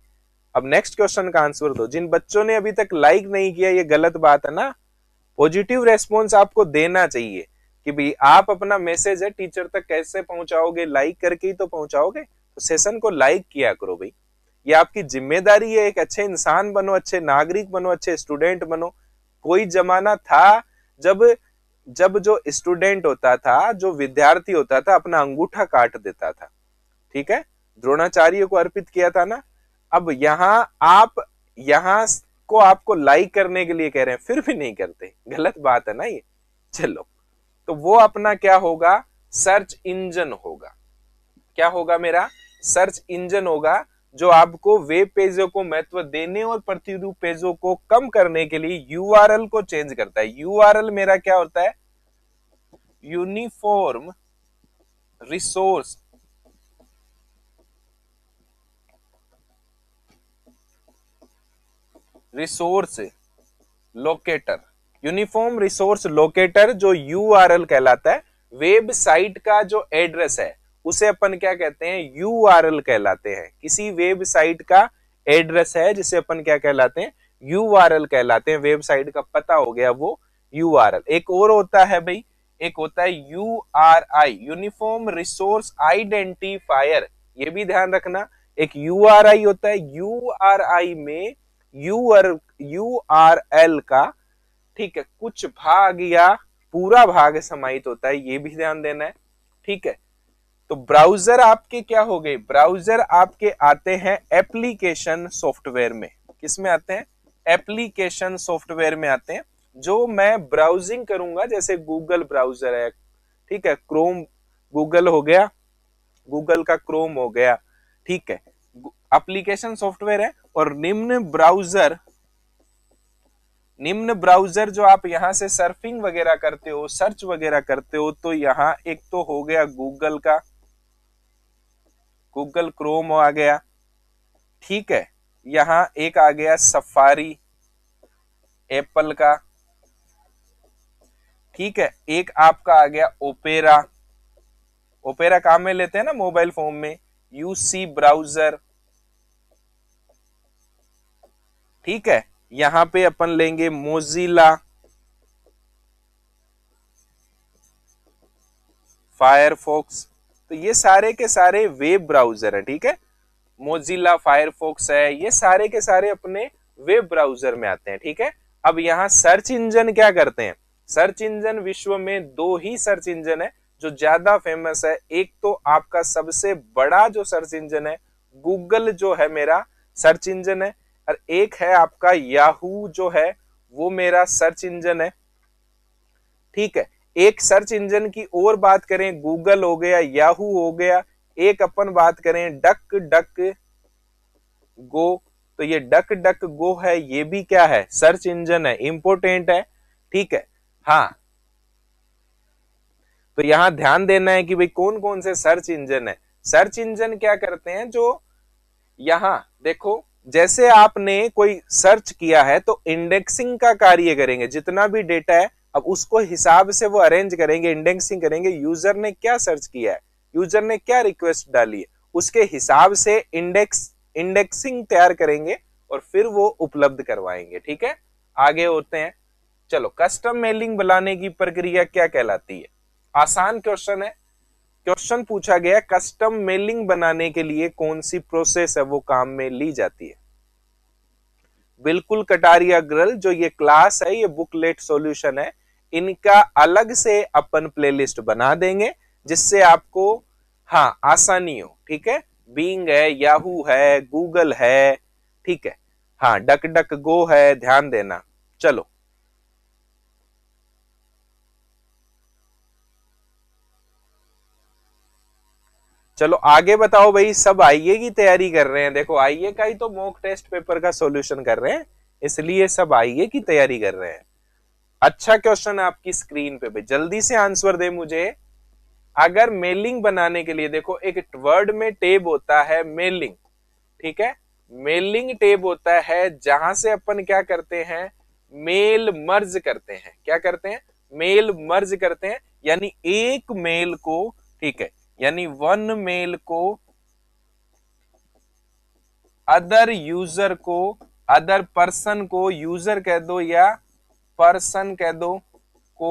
अब नेक्स्ट क्वेश्चन का आंसर दो जिन बच्चों ने अभी तक लाइक नहीं किया ये गलत बात है ना पॉजिटिव रेस्पॉन्स आपको देना चाहिए कि भाई आप अपना मैसेज है टीचर तक कैसे पहुंचाओगे लाइक करके ही तो पहुंचाओगे तो सेशन को लाइक किया करो भाई ये आपकी जिम्मेदारी है एक अच्छे इंसान बनो अच्छे नागरिक बनो अच्छे स्टूडेंट बनो कोई जमाना था जब जब जो स्टूडेंट होता था जो विद्यार्थी होता था अपना अंगूठा काट देता था ठीक है द्रोणाचार्य को अर्पित किया था ना अब यहाँ आप यहाँ को आपको लाइक करने के लिए कह रहे हैं फिर भी नहीं करते गलत बात है ना ये चलो तो वो अपना क्या होगा सर्च इंजन होगा क्या होगा मेरा सर्च इंजन होगा जो आपको वेब पेजों को महत्व देने और प्रतिरूप पेजों को कम करने के लिए यूआरएल को चेंज करता है यूआरएल मेरा क्या होता है uniform resource resource locator uniform resource locator जो यू कहलाता है वेबसाइट का जो एड्रेस है उसे अपन क्या कहते हैं यू कहलाते हैं किसी वेबसाइट का एड्रेस है जिसे अपन क्या कहलाते हैं यू कहलाते हैं वेबसाइट का पता हो गया वो यू एक और होता है भाई एक होता है U R I uniform resource identifier ये भी ध्यान रखना एक यू आर आई होता है यू आर आई में U R U R L का ठीक है कुछ भाग या पूरा भाग समाहित होता है ये भी ध्यान देना है ठीक है तो ब्राउजर आपके क्या हो गए ब्राउजर आपके आते हैं एप्लीकेशन सॉफ्टवेयर में किसमें आते हैं एप्लीकेशन सॉफ्टवेयर में आते हैं जो मैं ब्राउजिंग करूंगा जैसे गूगल ब्राउजर है ठीक है क्रोम गूगल हो गया गूगल का क्रोम हो गया ठीक है एप्लीकेशन सॉफ्टवेयर है और निम्न ब्राउजर निम्न ब्राउजर जो आप यहाँ से सर्फिंग वगैरह करते हो सर्च वगैरह करते हो तो यहाँ एक तो हो गया गूगल का गूगल क्रोम आ गया ठीक है यहाँ एक आ गया सफारी एप्पल का ठीक है एक आपका आ गया ओपेरा ओपेरा काम में लेते हैं ना मोबाइल फोन में यूसी ब्राउजर ठीक है यहां पे अपन लेंगे मोजिला फायरफॉक्स तो ये सारे के सारे वेब ब्राउजर है ठीक है मोजिला फायरफॉक्स है ये सारे के सारे अपने वेब ब्राउजर में आते हैं ठीक है अब यहां सर्च इंजन क्या करते हैं सर्च इंजन विश्व में दो ही सर्च इंजन है जो ज्यादा फेमस है एक तो आपका सबसे बड़ा जो सर्च इंजन है गूगल जो है मेरा सर्च इंजन है और एक है आपका याहू जो है वो मेरा सर्च इंजन है ठीक है एक सर्च इंजन की और बात करें गूगल हो गया याहू हो गया एक अपन बात करें डक डक गो तो ये डक डक गो है ये भी क्या है सर्च इंजन है इंपोर्टेंट है ठीक है हाँ तो यहां ध्यान देना है कि भाई कौन कौन से सर्च इंजन है सर्च इंजन क्या करते हैं जो यहां देखो जैसे आपने कोई सर्च किया है तो इंडेक्सिंग का कार्य करेंगे जितना भी डेटा है अब उसको हिसाब से वो अरेंज करेंगे इंडेक्सिंग करेंगे यूजर ने क्या सर्च किया है यूजर ने क्या रिक्वेस्ट डाली है उसके हिसाब से इंडेक्स इंडेक्सिंग तैयार करेंगे और फिर वो उपलब्ध करवाएंगे ठीक है आगे होते हैं चलो कस्टम मेलिंग बनाने की प्रक्रिया क्या कहलाती है आसान क्वेश्चन है क्वेश्चन पूछा गया कस्टम मेलिंग बनाने के लिए कौन सी प्रोसेस है वो काम में ली जाती है बिल्कुल कटारिया ग्रल जो ये क्लास है ये बुकलेट सॉल्यूशन है इनका अलग से अपन प्लेलिस्ट बना देंगे जिससे आपको हाँ आसानी हो ठीक है बींग है याहू है गूगल है ठीक है हाँ डक डक गो है ध्यान देना चलो चलो आगे बताओ भाई सब आईए की तैयारी कर रहे हैं देखो आईए का ही तो मॉक टेस्ट पेपर का सॉल्यूशन कर रहे हैं इसलिए सब आईए की तैयारी कर रहे हैं अच्छा क्वेश्चन है आपकी स्क्रीन पे भाई जल्दी से आंसर दे मुझे अगर मेलिंग बनाने के लिए देखो एक वर्ड में टेब होता है मेलिंग ठीक है मेलिंग टेब होता है जहां से अपन क्या करते हैं मेल मर्ज करते हैं क्या करते हैं मेल मर्ज करते हैं यानी एक मेल को ठीक है यानी वन मेल को अदर यूजर को अदर पर्सन को यूजर कह दो या पर्सन कह दो को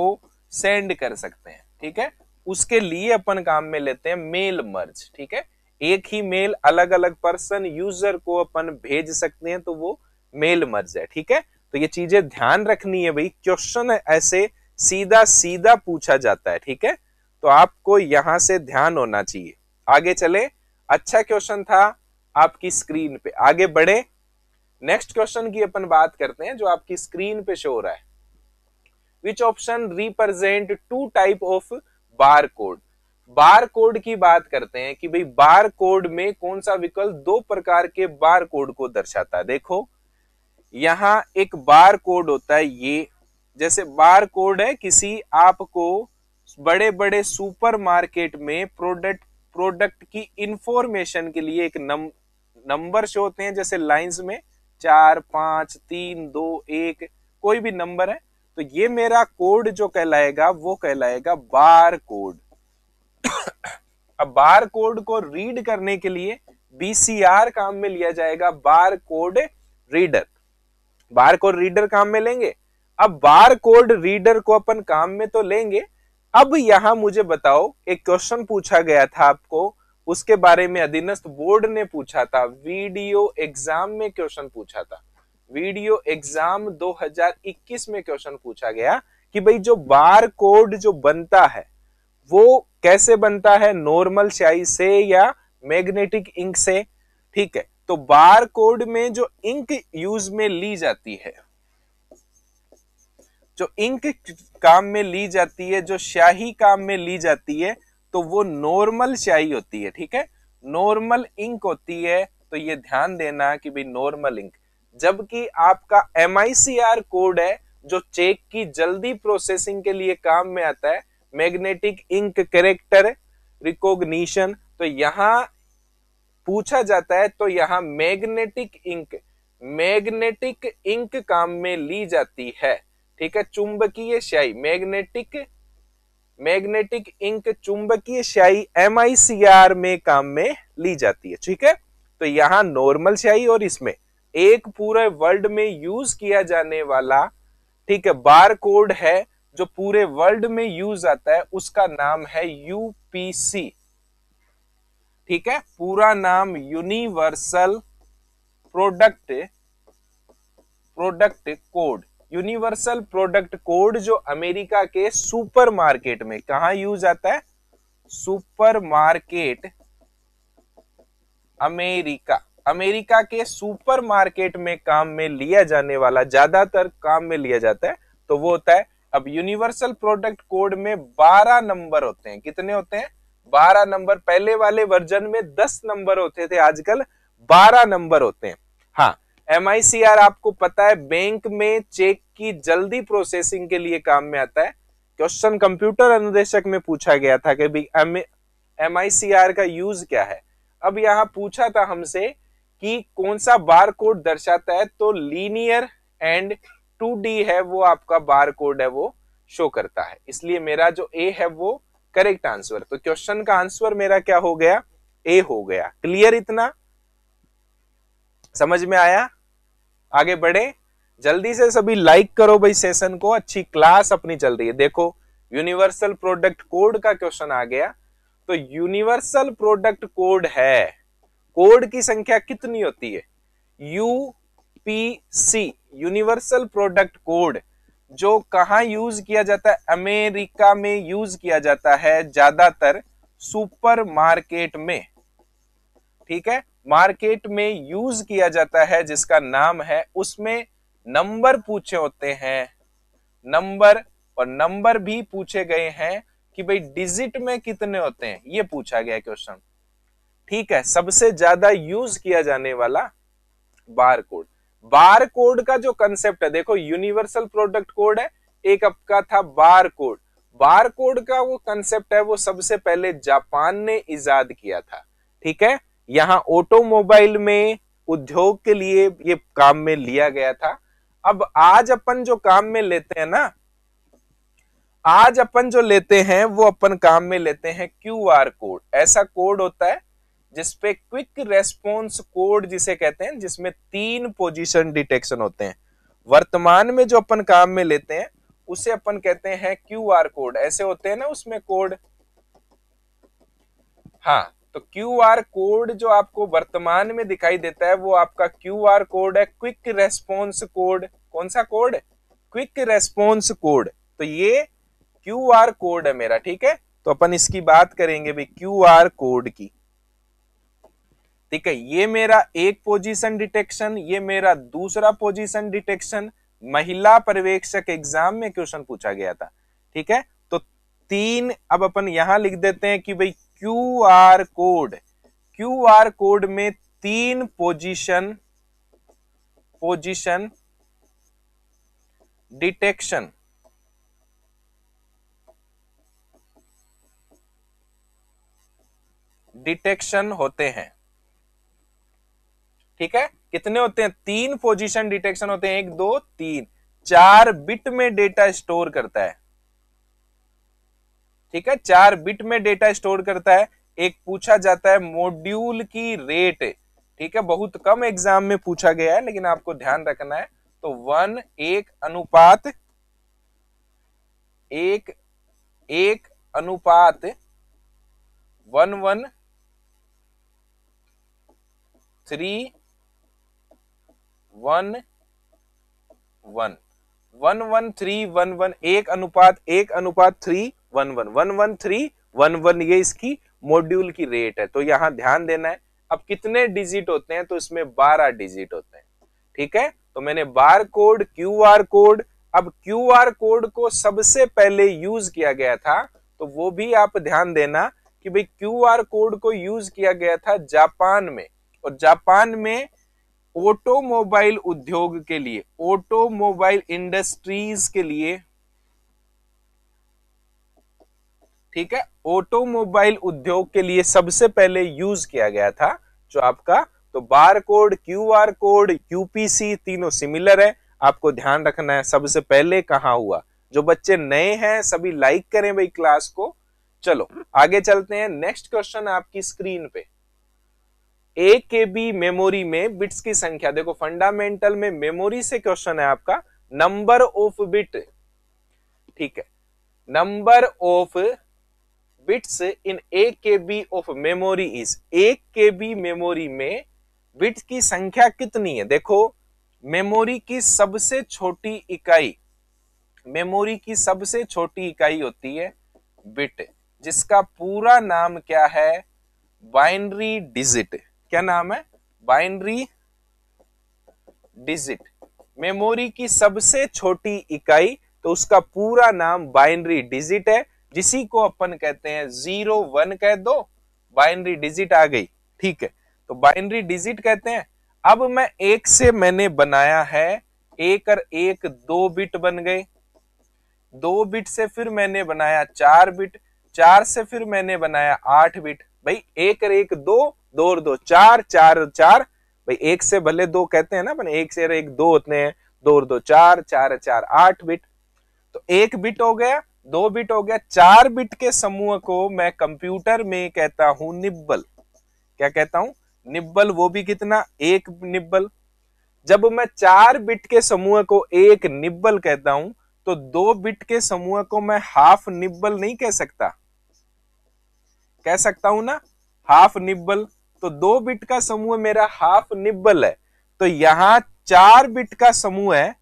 सेंड कर सकते हैं ठीक है उसके लिए अपन काम में लेते हैं मेल मर्ज ठीक है एक ही मेल अलग अलग पर्सन यूजर को अपन भेज सकते हैं तो वो मेल मर्ज है ठीक है तो ये चीजें ध्यान रखनी है भाई क्वेश्चन ऐसे सीधा सीधा पूछा जाता है ठीक है तो आपको यहां से ध्यान होना चाहिए आगे चले अच्छा क्वेश्चन था आपकी स्क्रीन पे आगे बढ़े नेक्स्ट क्वेश्चन की अपन बात करते हैं जो आपकी स्क्रीन पे शो हो रहा है which option represent two type of bar code bar code की बात करते हैं कि भाई बार कोड में कौन सा विकल्प दो प्रकार के बार कोड को दर्शाता है देखो यहां एक बार कोड होता है ये जैसे बार कोड है किसी आपको बड़े बड़े सुपरमार्केट में प्रोडक्ट प्रोडक्ट की इंफॉर्मेशन के लिए एक नम, नंबर से होते हैं जैसे लाइंस में चार पांच तीन दो एक कोई भी नंबर है तो ये मेरा कोड जो कहलाएगा वो कहलाएगा बार कोड अब बार कोड को रीड करने के लिए बीसीआर काम में लिया जाएगा bar code reader bar code reader काम में लेंगे अब बार कोड रीडर को अपन काम में तो लेंगे अब यहां मुझे बताओ एक क्वेश्चन पूछा गया था आपको उसके बारे में अधीनस्थ बोर्ड ने पूछा था वीडियो एग्जाम में क्वेश्चन पूछा था वीडियो एग्जाम 2021 में क्वेश्चन पूछा गया कि भाई जो बार कोड जो बनता है वो कैसे बनता है नॉर्मल स्याही से या मैग्नेटिक इंक से ठीक है तो बार कोड में जो इंक यूज में ली जाती है जो इंक काम में ली जाती है जो शाही काम में ली जाती है तो वो नॉर्मल शाही होती है ठीक है नॉर्मल इंक होती है तो ये ध्यान देना कि भाई नॉर्मल इंक जबकि आपका एम कोड है जो चेक की जल्दी प्रोसेसिंग के लिए काम में आता है मैग्नेटिक इंक करेक्टर रिकॉग्निशन तो यहां पूछा जाता है तो यहां मैग्नेटिक इंक मैग्नेटिक इंक काम में ली जाती है ठीक है चुंबकीय स्याही मैग्नेटिक मैग्नेटिक इंक चुंबकीय स्याही एम में काम में ली जाती है ठीक है तो यहां नॉर्मल स्याही और इसमें एक पूरे वर्ल्ड में यूज किया जाने वाला ठीक है बार कोड है जो पूरे वर्ल्ड में यूज आता है उसका नाम है यूपीसी ठीक है पूरा नाम universal product product code universal product code जो अमेरिका के सुपरमार्केट में कहा यूज आता है सुपरमार्केट अमेरिका अमेरिका के सुपरमार्केट में काम में लिया जाने वाला ज्यादातर काम में लिया जाता है तो वो होता है अब यूनिवर्सल प्रोडक्ट कोड में 12 नंबर होते हैं कितने होते हैं 12 नंबर पहले वाले वर्जन में 10 नंबर होते थे आजकल 12 नंबर होते हैं हाँ एम आपको पता है बैंक में चेक की जल्दी प्रोसेसिंग के लिए काम में आता है क्वेश्चन कंप्यूटर अनुदेशक में पूछा गया था कि एम का यूज क्या है अब यहाँ पूछा था हमसे कि कौन सा बार कोड दर्शाता है तो लीनियर एंड 2D है वो आपका बार कोड है वो शो करता है इसलिए मेरा जो ए है वो करेक्ट आंसर तो क्वेश्चन का आंसर मेरा क्या हो गया ए हो गया क्लियर इतना समझ में आया आगे बढ़े जल्दी से सभी लाइक करो भाई सेशन को अच्छी क्लास अपनी चल रही है देखो यूनिवर्सल प्रोडक्ट कोड का क्वेश्चन आ गया तो यूनिवर्सल प्रोडक्ट कोड है कोड की संख्या कितनी होती है U P C universal product code जो कहा यूज किया जाता है अमेरिका में यूज किया जाता है ज्यादातर सुपरमार्केट में ठीक है मार्केट में यूज किया जाता है जिसका नाम है उसमें नंबर पूछे होते हैं नंबर और नंबर भी पूछे गए हैं कि भाई डिजिट में कितने होते हैं ये पूछा गया क्वेश्चन ठीक है सबसे ज्यादा यूज किया जाने वाला बार कोड बार कोड का जो कंसेप्ट है देखो यूनिवर्सल प्रोडक्ट कोड है एक आपका था बार कोड बार कोड का वो कंसेप्ट है वो सबसे पहले जापान ने इजाद किया था ठीक है यहाँ ऑटोमोबाइल में उद्योग के लिए ये काम में लिया गया था अब आज अपन जो काम में लेते हैं ना आज अपन जो लेते हैं वो अपन काम में लेते हैं क्यू आर कोड ऐसा कोड होता है जिसपे क्विक रेस्पॉन्स कोड जिसे कहते हैं जिसमें तीन पोजीशन डिटेक्शन होते हैं वर्तमान में जो अपन काम में लेते हैं उसे अपन कहते हैं क्यू आर कोड ऐसे होते हैं ना उसमें कोड हाँ तो क्यू आर कोड जो आपको वर्तमान में दिखाई देता है वो आपका क्यू आर कोड है क्विक रेस्पॉन्स कोड कौन सा कोड क्विक रेस्पॉन्स कोड तो ये क्यू आर कोड है मेरा ठीक है तो अपन इसकी बात करेंगे भाई क्यू आर कोड की ठीक है ये मेरा एक पोजीशन डिटेक्शन ये मेरा दूसरा पोजीशन डिटेक्शन महिला पर्यवेक्षक एग्जाम में क्वेश्चन पूछा गया था ठीक है तो तीन अब अपन यहां लिख देते हैं कि भाई Q R code Q R code में तीन पोजीशन पोजीशन डिटेक्शन डिटेक्शन होते हैं ठीक है कितने होते हैं तीन पोजीशन डिटेक्शन होते हैं एक दो तीन चार बिट में डेटा स्टोर करता है ठीक है चार बिट में डेटा स्टोर करता है एक पूछा जाता है मॉड्यूल की रेट ठीक है बहुत कम एग्जाम में पूछा गया है लेकिन आपको ध्यान रखना है तो वन एक अनुपात एक एक अनुपात one one three one one one one three one one एक अनुपात एक अनुपात three one one one one three one one ये इसकी मॉड्यूल की रेट है तो यहां ध्यान देना है अब कितने डिजिट होते हैं तो इसमें बारह डिजिट होते हैं ठीक है तो मैंने bar code Q R code अब क्यू आर कोड को सबसे पहले यूज किया गया था तो वो भी आप ध्यान देना कि भाई क्यू आर कोड को यूज किया गया था जापान में और जापान में ऑटोमोबाइल उद्योग के लिए ऑटोमोबाइल इंडस्ट्रीज के लिए ठीक है ऑटोमोबाइल उद्योग के लिए सबसे पहले यूज किया गया था जो आपका तो bar code Q R code UPC तीनों सिमिलर है आपको ध्यान रखना है सबसे पहले कहा हुआ जो बच्चे नए हैं सभी लाइक करें भाई क्लास को चलो आगे चलते हैं नेक्स्ट क्वेश्चन आपकी स्क्रीन पे ए के बी मेमोरी में बिट्स की संख्या देखो फंडामेंटल में मेमोरी से क्वेश्चन है आपका नंबर ऑफ बिट ठीक है number of bits in a K B of memory is एक के बी मेमोरी में बिट की संख्या कितनी है देखो मेमोरी की सबसे छोटी इकाई मेमोरी की सबसे छोटी इकाई होती है बिट जिसका पूरा नाम क्या है बाइनरी डिजिट क्या नाम है बाइनरी डिजिट मेमोरी की सबसे छोटी इकाई तो उसका पूरा नाम बाइनरी डिजिट है जिसी को अपन कहते हैं जीरो वन कह दो बाइनरी डिजिट आ गई ठीक है तो बाइनरी डिजिट कहते हैं अब मैं एक से मैंने बनाया है एक और एक दो बिट बन गए दो बिट से फिर मैंने बनाया चार बिट चार से फिर मैंने बनाया आठ बिट भाई एक और एक दो दो और दो चार चार और चार भाई एक से भले दो कहते हैं ना अपन एक से एक दो होते हैं दो और दो चार चार चार आठ बिट तो एक बिट हो गया दो बिट हो गया चार बिट के समूह को मैं कंप्यूटर में कहता हूं निब्बल क्या कहता हूं निब्बल वो भी कितना एक निब्बल जब मैं चार बिट के समूह को एक निब्बल कहता हूं तो दो बिट के समूह को मैं हाफ निब्बल नहीं कह सकता कह सकता हूं ना हाफ निब्बल तो दो बिट का समूह मेरा हाफ निब्बल है तो यहां चार बिट का समूह है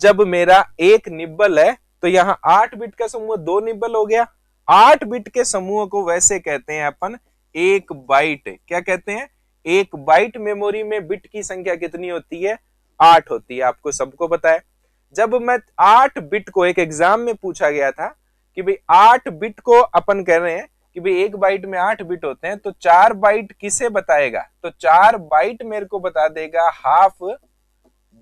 जब मेरा एक निब्बल है तो यहाँ आठ बिट का समूह दो निबल हो गया आठ बिट के समूह को वैसे कहते हैं अपन एक बाइट क्या कहते हैं एक बाइट मेमोरी में बिट की संख्या कितनी होती है आठ होती है आपको सबको पता है जब मैं आठ बिट को एक एग्जाम में पूछा गया था कि भाई आठ बिट को अपन कह रहे हैं कि भाई एक बाइट में आठ बिट होते हैं तो चार बाइट किसे बताएगा तो चार बाइट मेरे को बता देगा हाफ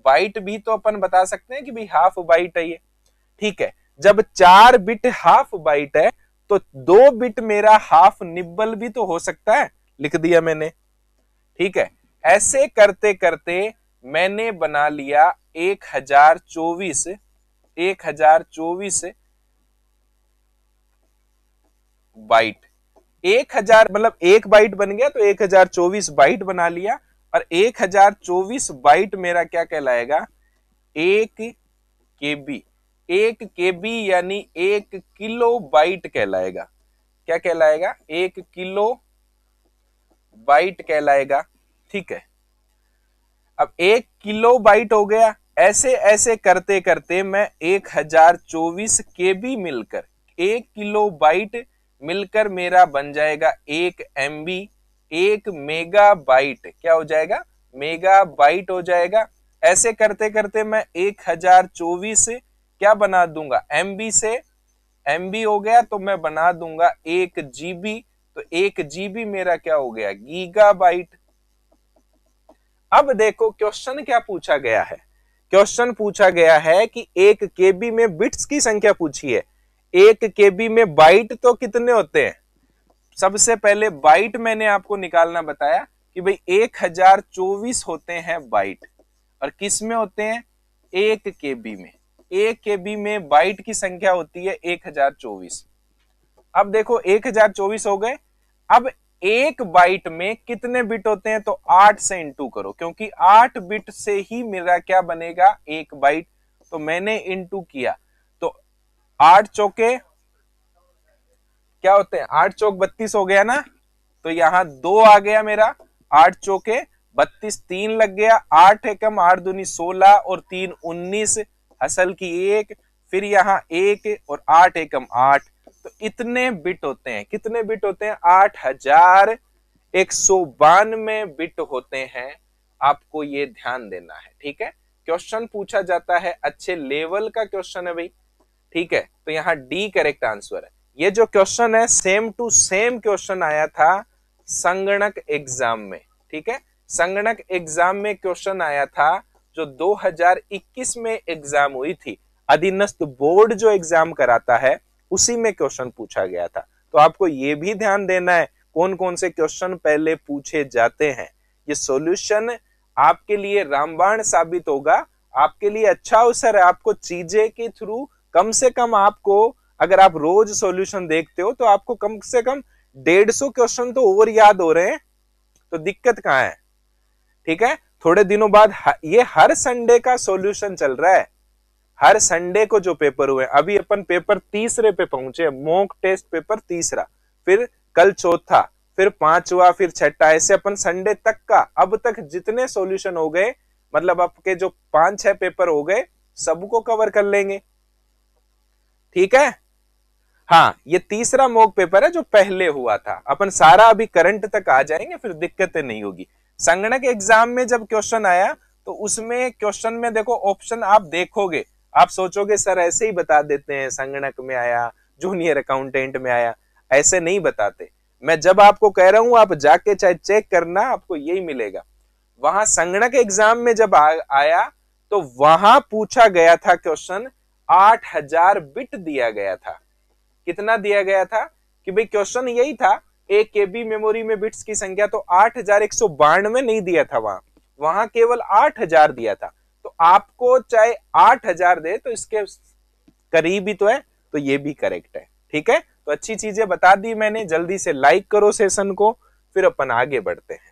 बाइट भी तो अपन बता सकते हैं कि भाई हाफ बाइट है ये ठीक है जब चार बिट हाफ बाइट है तो दो बिट मेरा हाफ निब्बल भी तो हो सकता है लिख दिया मैंने ठीक है ऐसे करते करते मैंने बना लिया एक हजार चौबीस एक हजार चौबीस बाइट एक हजार मतलब एक बाइट बन गया तो एक हजार चौबीस बाइट बना लिया और एक हजार चौबीस बाइट मेरा क्या कहलाएगा एक के बी एक केबी यानी एक किलो बाइट कहलाएगा क्या कहलाएगा एक किलो बाइट कहलाएगा ठीक है अब एक किलो बाइट हो गया ऐसे ऐसे करते करते मैं एक हजार चौबीस के बी मिलकर एक किलो बाइट मिलकर मेरा बन जाएगा एक एम बी एक मेगा बाइट क्या हो जाएगा मेगा बाइट हो जाएगा ऐसे करते करते मैं एक हजार चौबीस क्या बना दूंगा एम से एम हो गया तो मैं बना दूंगा एक जीबी तो एक जीबी मेरा क्या हो गया गीगाबाइट अब देखो क्वेश्चन क्या पूछा गया है क्वेश्चन पूछा गया है कि एक केबी में बिट्स की संख्या पूछी है एक केबी में बाइट तो कितने होते हैं सबसे पहले बाइट मैंने आपको निकालना बताया कि भाई एक हजार चौबीस होते हैं बाइट और किस में होते हैं एक केबी में एक के बी में बाइट की संख्या होती है एक हजार चौबीस अब देखो एक हजार चौबीस हो गए अब एक बाइट में कितने बिट होते हैं तो आठ से इंटू करो क्योंकि आठ बिट से ही मेरा क्या बनेगा एक बाइट तो मैंने इंटू किया तो आठ चौके क्या होते हैं आठ चौक बत्तीस हो गया ना तो यहां दो आ गया मेरा आठ चौके बत्तीस तीन लग गया आठ एकम आठ दूनी सोलह और तीन उन्नीस असल की एक फिर यहाँ एक और आठ एकम आठ तो इतने बिट होते हैं कितने बिट होते हैं आठ हजार एक सौ बानवे बिट होते हैं आपको ये ध्यान देना है ठीक है क्वेश्चन पूछा जाता है अच्छे लेवल का क्वेश्चन है भाई ठीक है तो यहाँ डी करेक्ट आंसर है ये जो क्वेश्चन है सेम टू सेम क्वेश्चन आया था संगणक एग्जाम में ठीक है संगणक एग्जाम में क्वेश्चन आया था जो 2021 में एग्जाम हुई थी अधीनस्थ बोर्ड जो एग्जाम कराता है उसी में क्वेश्चन पूछा गया था तो आपको ये भी ध्यान देना है कौन कौन से क्वेश्चन पहले पूछे जाते हैं ये सॉल्यूशन आपके लिए रामबाण साबित होगा आपके लिए अच्छा अवसर है आपको चीजें के थ्रू कम से कम आपको अगर आप रोज सॉल्यूशन देखते हो तो आपको कम से कम डेढ़ सौ क्वेश्चन तो और याद हो रहे हैं तो दिक्कत कहां है ठीक है थोड़े दिनों बाद ये हर संडे का सॉल्यूशन चल रहा है हर संडे को जो पेपर हुए अभी अपन पेपर तीसरे पे पहुंचे मॉक टेस्ट पेपर तीसरा फिर कल चौथा फिर पांचवा फिर छठा ऐसे अपन संडे तक का अब तक जितने सॉल्यूशन हो गए मतलब आपके जो पांच छह पेपर हो गए सबको कवर कर लेंगे ठीक है हाँ ये तीसरा मोक पेपर है जो पहले हुआ था अपन सारा अभी करंट तक आ जाएंगे फिर दिक्कतें नहीं होगी संगणक एग्जाम में जब क्वेश्चन आया तो उसमें क्वेश्चन में देखो ऑप्शन आप देखोगे आप सोचोगे सर ऐसे ही बता देते हैं संगणक में आया जूनियर अकाउंटेंट में आया ऐसे नहीं बताते मैं जब आपको कह रहा हूं आप जाके चाहे चेक करना आपको यही मिलेगा वहां संगणक एग्जाम में जब आ, आया तो वहां पूछा गया था क्वेश्चन आठ हजार बिट दिया गया था कितना दिया गया था कि भाई क्वेश्चन यही था एक के बी मेमोरी में बिट्स की संख्या तो आठ हजार एक सौ बानवे नहीं दिया था वहां वहां केवल आठ हजार दिया था तो आपको चाहे आठ हजार दे तो इसके करीब ही तो है तो ये भी करेक्ट है ठीक है तो अच्छी चीजें बता दी मैंने जल्दी से लाइक करो सेशन को फिर अपन आगे बढ़ते हैं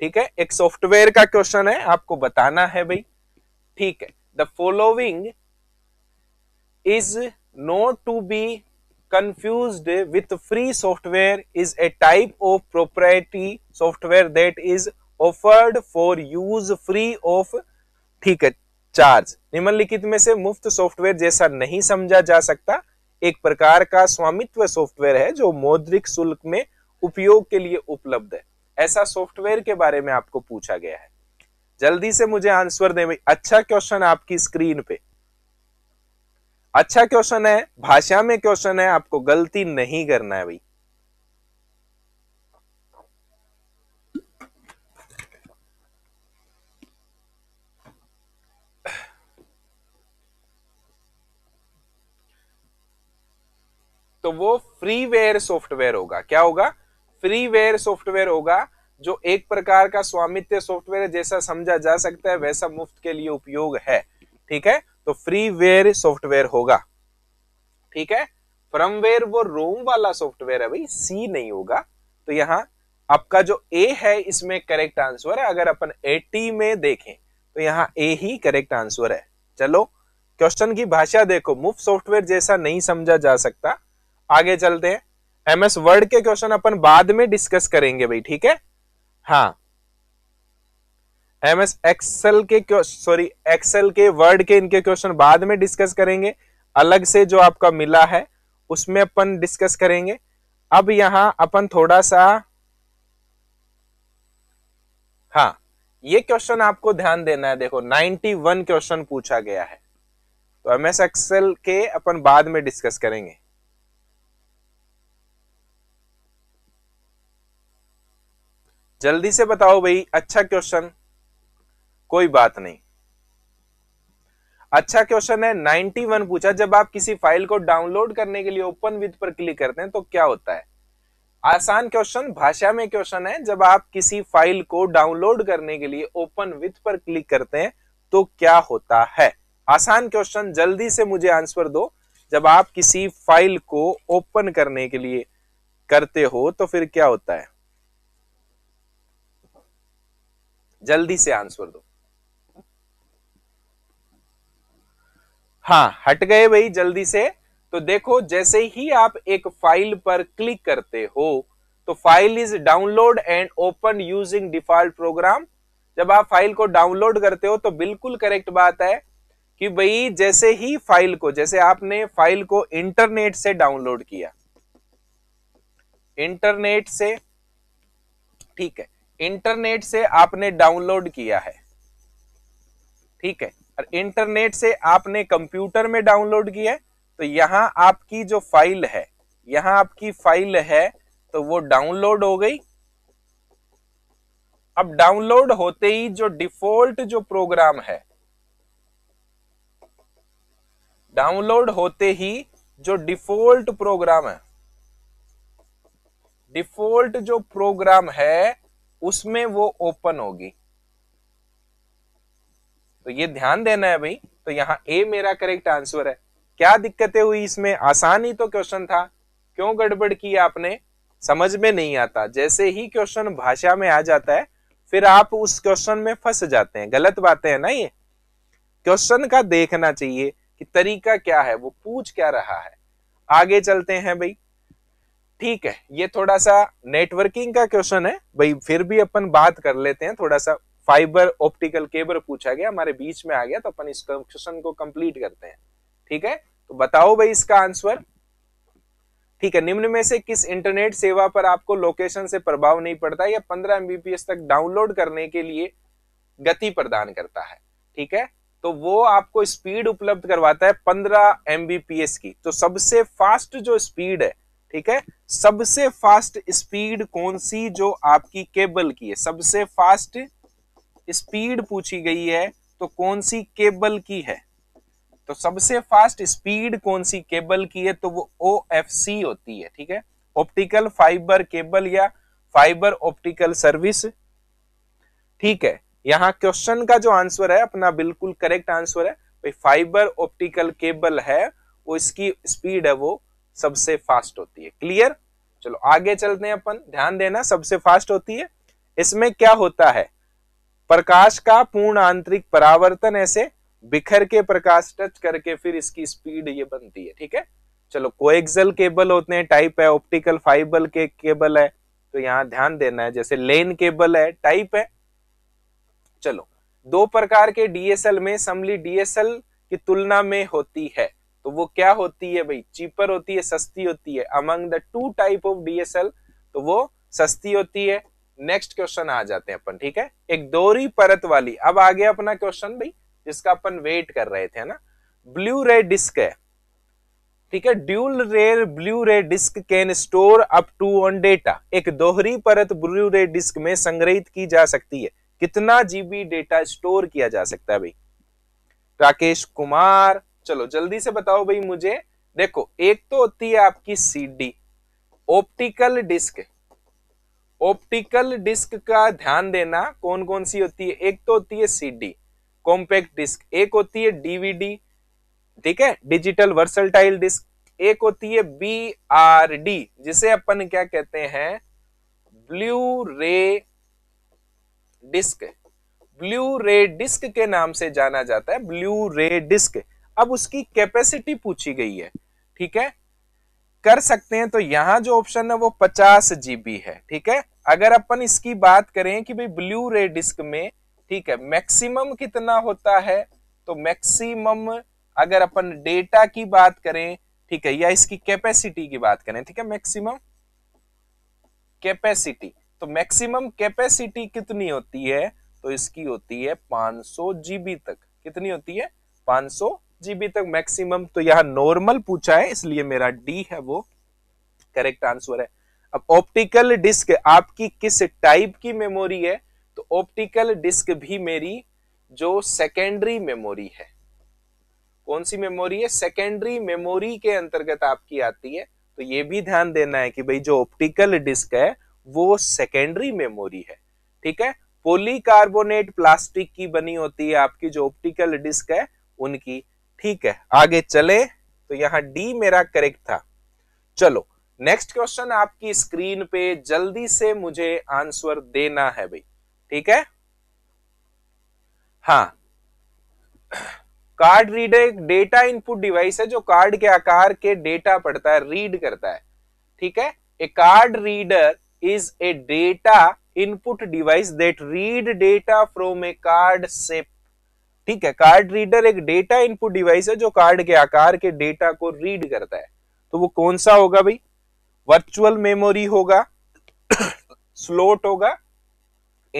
ठीक है एक सॉफ्टवेयर का क्वेश्चन है आपको बताना है भाई ठीक है the following is not to be confused with free software is a type of proprietary software that is offered for use free of ठीक है चार्ज निम्नलिखित में से मुफ्त सॉफ्टवेयर जैसा नहीं समझा जा सकता एक प्रकार का स्वामित्व सॉफ्टवेयर है जो मौद्रिक शुल्क में उपयोग के लिए उपलब्ध है ऐसा सॉफ्टवेयर के बारे में आपको पूछा गया है जल्दी से मुझे आंसर दें अच्छा क्वेश्चन आपकी स्क्रीन पे अच्छा क्वेश्चन है भाषा में क्वेश्चन है आपको गलती नहीं करना है भाई तो वो फ्रीवेयर सॉफ्टवेयर होगा क्या होगा फ्रीवेयर सॉफ्टवेयर होगा जो एक प्रकार का स्वामित्व सॉफ्टवेयर जैसा समझा जा सकता है वैसा मुफ्त के लिए उपयोग है ठीक है तो फ्रीवेयर सॉफ्टवेयर होगा ठीक है फ्रमवेयर वो रोम वाला सॉफ्टवेयर है भाई सी नहीं होगा तो यहाँ आपका जो ए है इसमें करेक्ट आंसर है अगर अपन ए में देखें तो यहाँ ए ही करेक्ट आंसर है चलो क्वेश्चन की भाषा देखो मुफ सॉफ्टवेयर जैसा नहीं समझा जा सकता आगे चलते हैं एमएस वर्ड के क्वेश्चन अपन बाद में डिस्कस करेंगे भाई ठीक है हाँ एमएस एक्सेल के सॉरी एक्सेल के वर्ड के इनके क्वेश्चन बाद में डिस्कस करेंगे अलग से जो आपका मिला है उसमें अपन डिस्कस करेंगे अब यहां अपन थोड़ा सा हाँ ये क्वेश्चन आपको ध्यान देना है देखो 91 क्वेश्चन पूछा गया है तो एमएस एक्सेल के अपन बाद में डिस्कस करेंगे जल्दी से बताओ भाई अच्छा क्वेश्चन कोई बात नहीं अच्छा क्वेश्चन है 91 पूछा जब आप किसी फाइल को डाउनलोड करने के लिए ओपन विद पर क्लिक करते हैं तो क्या होता है आसान क्वेश्चन भाषा में क्वेश्चन है जब आप किसी फाइल को डाउनलोड करने के लिए ओपन विथ पर क्लिक करते हैं तो क्या होता है आसान क्वेश्चन जल्दी से मुझे आंसर दो जब आप किसी फाइल को ओपन करने के लिए करते हो तो फिर क्या होता है जल्दी से आंसर दो हाँ हट गए भाई जल्दी से तो देखो जैसे ही आप एक फाइल पर क्लिक करते हो तो file is download and open using default program जब आप फाइल को डाउनलोड करते हो तो बिल्कुल करेक्ट बात है कि भाई जैसे ही फाइल को जैसे आपने फाइल को इंटरनेट से डाउनलोड किया इंटरनेट से ठीक है इंटरनेट से आपने डाउनलोड किया है ठीक है और इंटरनेट से आपने कंप्यूटर में डाउनलोड किया तो यहाँ आपकी जो फाइल है यहां आपकी फाइल है तो वो डाउनलोड हो गई अब डाउनलोड होते ही जो डिफॉल्ट जो प्रोग्राम है डाउनलोड होते ही जो डिफॉल्ट प्रोग्राम है डिफॉल्ट जो प्रोग्राम है उसमें वो ओपन होगी तो ये ध्यान देना है भाई तो यहाँ ए मेरा करेक्ट आंसर है क्या दिक्कतें हुई इसमें आसान ही तो क्वेश्चन था क्यों गड़बड़ की आपने समझ में नहीं आता जैसे ही क्वेश्चन भाषा में आ जाता है फिर आप उस क्वेश्चन में फंस जाते हैं गलत बातें हैं ना ये क्वेश्चन का देखना चाहिए कि तरीका क्या है वो पूछ क्या रहा है आगे चलते हैं भाई ठीक है ये थोड़ा सा नेटवर्किंग का क्वेश्चन है भाई फिर भी अपन बात कर लेते हैं थोड़ा सा फाइबर ऑप्टिकल केबल पूछा गया हमारे बीच में आ गया तो अपन इस क्वेश्चन को कंप्लीट करते हैं ठीक है तो बताओ भाई इसका आंसर ठीक है निम्न में से किस इंटरनेट सेवा पर आपको लोकेशन से प्रभाव नहीं पड़ता या 15 एमबीपीएस तक डाउनलोड करने के लिए गति प्रदान करता है ठीक है तो वो आपको स्पीड उपलब्ध करवाता है 15 एमबीपीएस की तो सबसे फास्ट जो स्पीड है ठीक है सबसे फास्ट स्पीड कौन सी जो आपकी केबल की है सबसे फास्ट स्पीड पूछी गई है तो कौन सी केबल की है तो सबसे फास्ट स्पीड कौन सी केबल की है तो वो ओ होती है ठीक है ऑप्टिकल फाइबर केबल या फाइबर ऑप्टिकल सर्विस ठीक है यहां क्वेश्चन का जो आंसर है अपना बिल्कुल करेक्ट आंसर है भाई फाइबर ऑप्टिकल केबल है वो इसकी स्पीड है वो सबसे फास्ट होती है क्लियर चलो आगे चलते हैं अपन ध्यान देना सबसे फास्ट होती है इसमें क्या होता है प्रकाश का पूर्ण आंतरिक परावर्तन ऐसे बिखर के प्रकाश टच करके फिर इसकी स्पीड ये बनती है ठीक है चलो कोएक्सल केबल होते हैं टाइप है ऑप्टिकल फाइबर के केबल है तो यहाँ ध्यान देना है जैसे लेन केबल है टाइप है चलो दो प्रकार के डीएसएल में समली डीएसएल की तुलना में होती है तो वो क्या होती है भाई चीपर होती है सस्ती होती है among the two type of DSL तो वो सस्ती होती है नेक्स्ट क्वेश्चन आ जाते हैं अपन ठीक है एक दोरी परत वाली अब आ गया अपना क्वेश्चन भाई जिसका अपन वेट कर रहे थे ना ब्लू रे डिस्क है ठीक है dual layer Blu-ray disk can store up to on data एक दोहरी परत ब्लू रे डिस्क में संग्रहित की जा सकती है कितना जीबी डेटा स्टोर किया जा सकता है भाई राकेश कुमार चलो जल्दी से बताओ भाई मुझे देखो एक तो होती है आपकी CD optical disk optical disk का ध्यान देना कौन कौन सी होती है एक तो होती है सीडी कॉम्पैक्ट डिस्क एक होती है डीवीडी ठीक है डिजिटल वर्सलटाइल डिस्क एक होती है बी आर डी जिसे अपन क्या कहते हैं blue Blu-ray disc blue Blu-ray disc के नाम से जाना जाता है ब्लू रे डिस्क अब उसकी कैपेसिटी पूछी गई है ठीक है कर सकते हैं तो यहाँ जो ऑप्शन है वो पचास जीबी है ठीक है अगर अपन इसकी बात करें कि भाई ब्लू रे डिस्क में ठीक है मैक्सिमम कितना होता है तो मैक्सिमम अगर अपन डेटा की बात करें ठीक है या इसकी कैपेसिटी की बात करें ठीक है मैक्सिमम कैपेसिटी तो मैक्सिमम कैपेसिटी कितनी होती है तो इसकी होती है 500 जीबी तक कितनी होती है 500 जीबी तक मैक्सिमम तो यहाँ नॉर्मल पूछा है इसलिए मेरा डी है वो करेक्ट आंसर है अब ऑप्टिकल डिस्क आपकी किस टाइप की मेमोरी है तो ऑप्टिकल डिस्क भी मेरी जो सेकेंडरी मेमोरी है कौन सी मेमोरी है सेकेंडरी मेमोरी के अंतर्गत आपकी आती है तो ये भी ध्यान देना है कि भाई जो ऑप्टिकल डिस्क है वो सेकेंडरी मेमोरी है ठीक है पोलीकार्बोनेट प्लास्टिक की बनी होती है आपकी जो ऑप्टिकल डिस्क है उनकी ठीक है आगे चले तो यहां डी मेरा करेक्ट था चलो नेक्स्ट क्वेश्चन आपकी स्क्रीन पे जल्दी से मुझे आंसर देना है भाई ठीक है हाँ कार्ड रीडर एक डेटा इनपुट डिवाइस है जो कार्ड के आकार के डेटा पढ़ता है रीड करता है ठीक है a card reader is a data input device that read data from a card से ठीक है कार्ड रीडर एक डेटा इनपुट डिवाइस है जो कार्ड के आकार के डेटा को रीड करता है तो वो कौन सा होगा भाई वर्चुअल मेमोरी होगा स्लोट होगा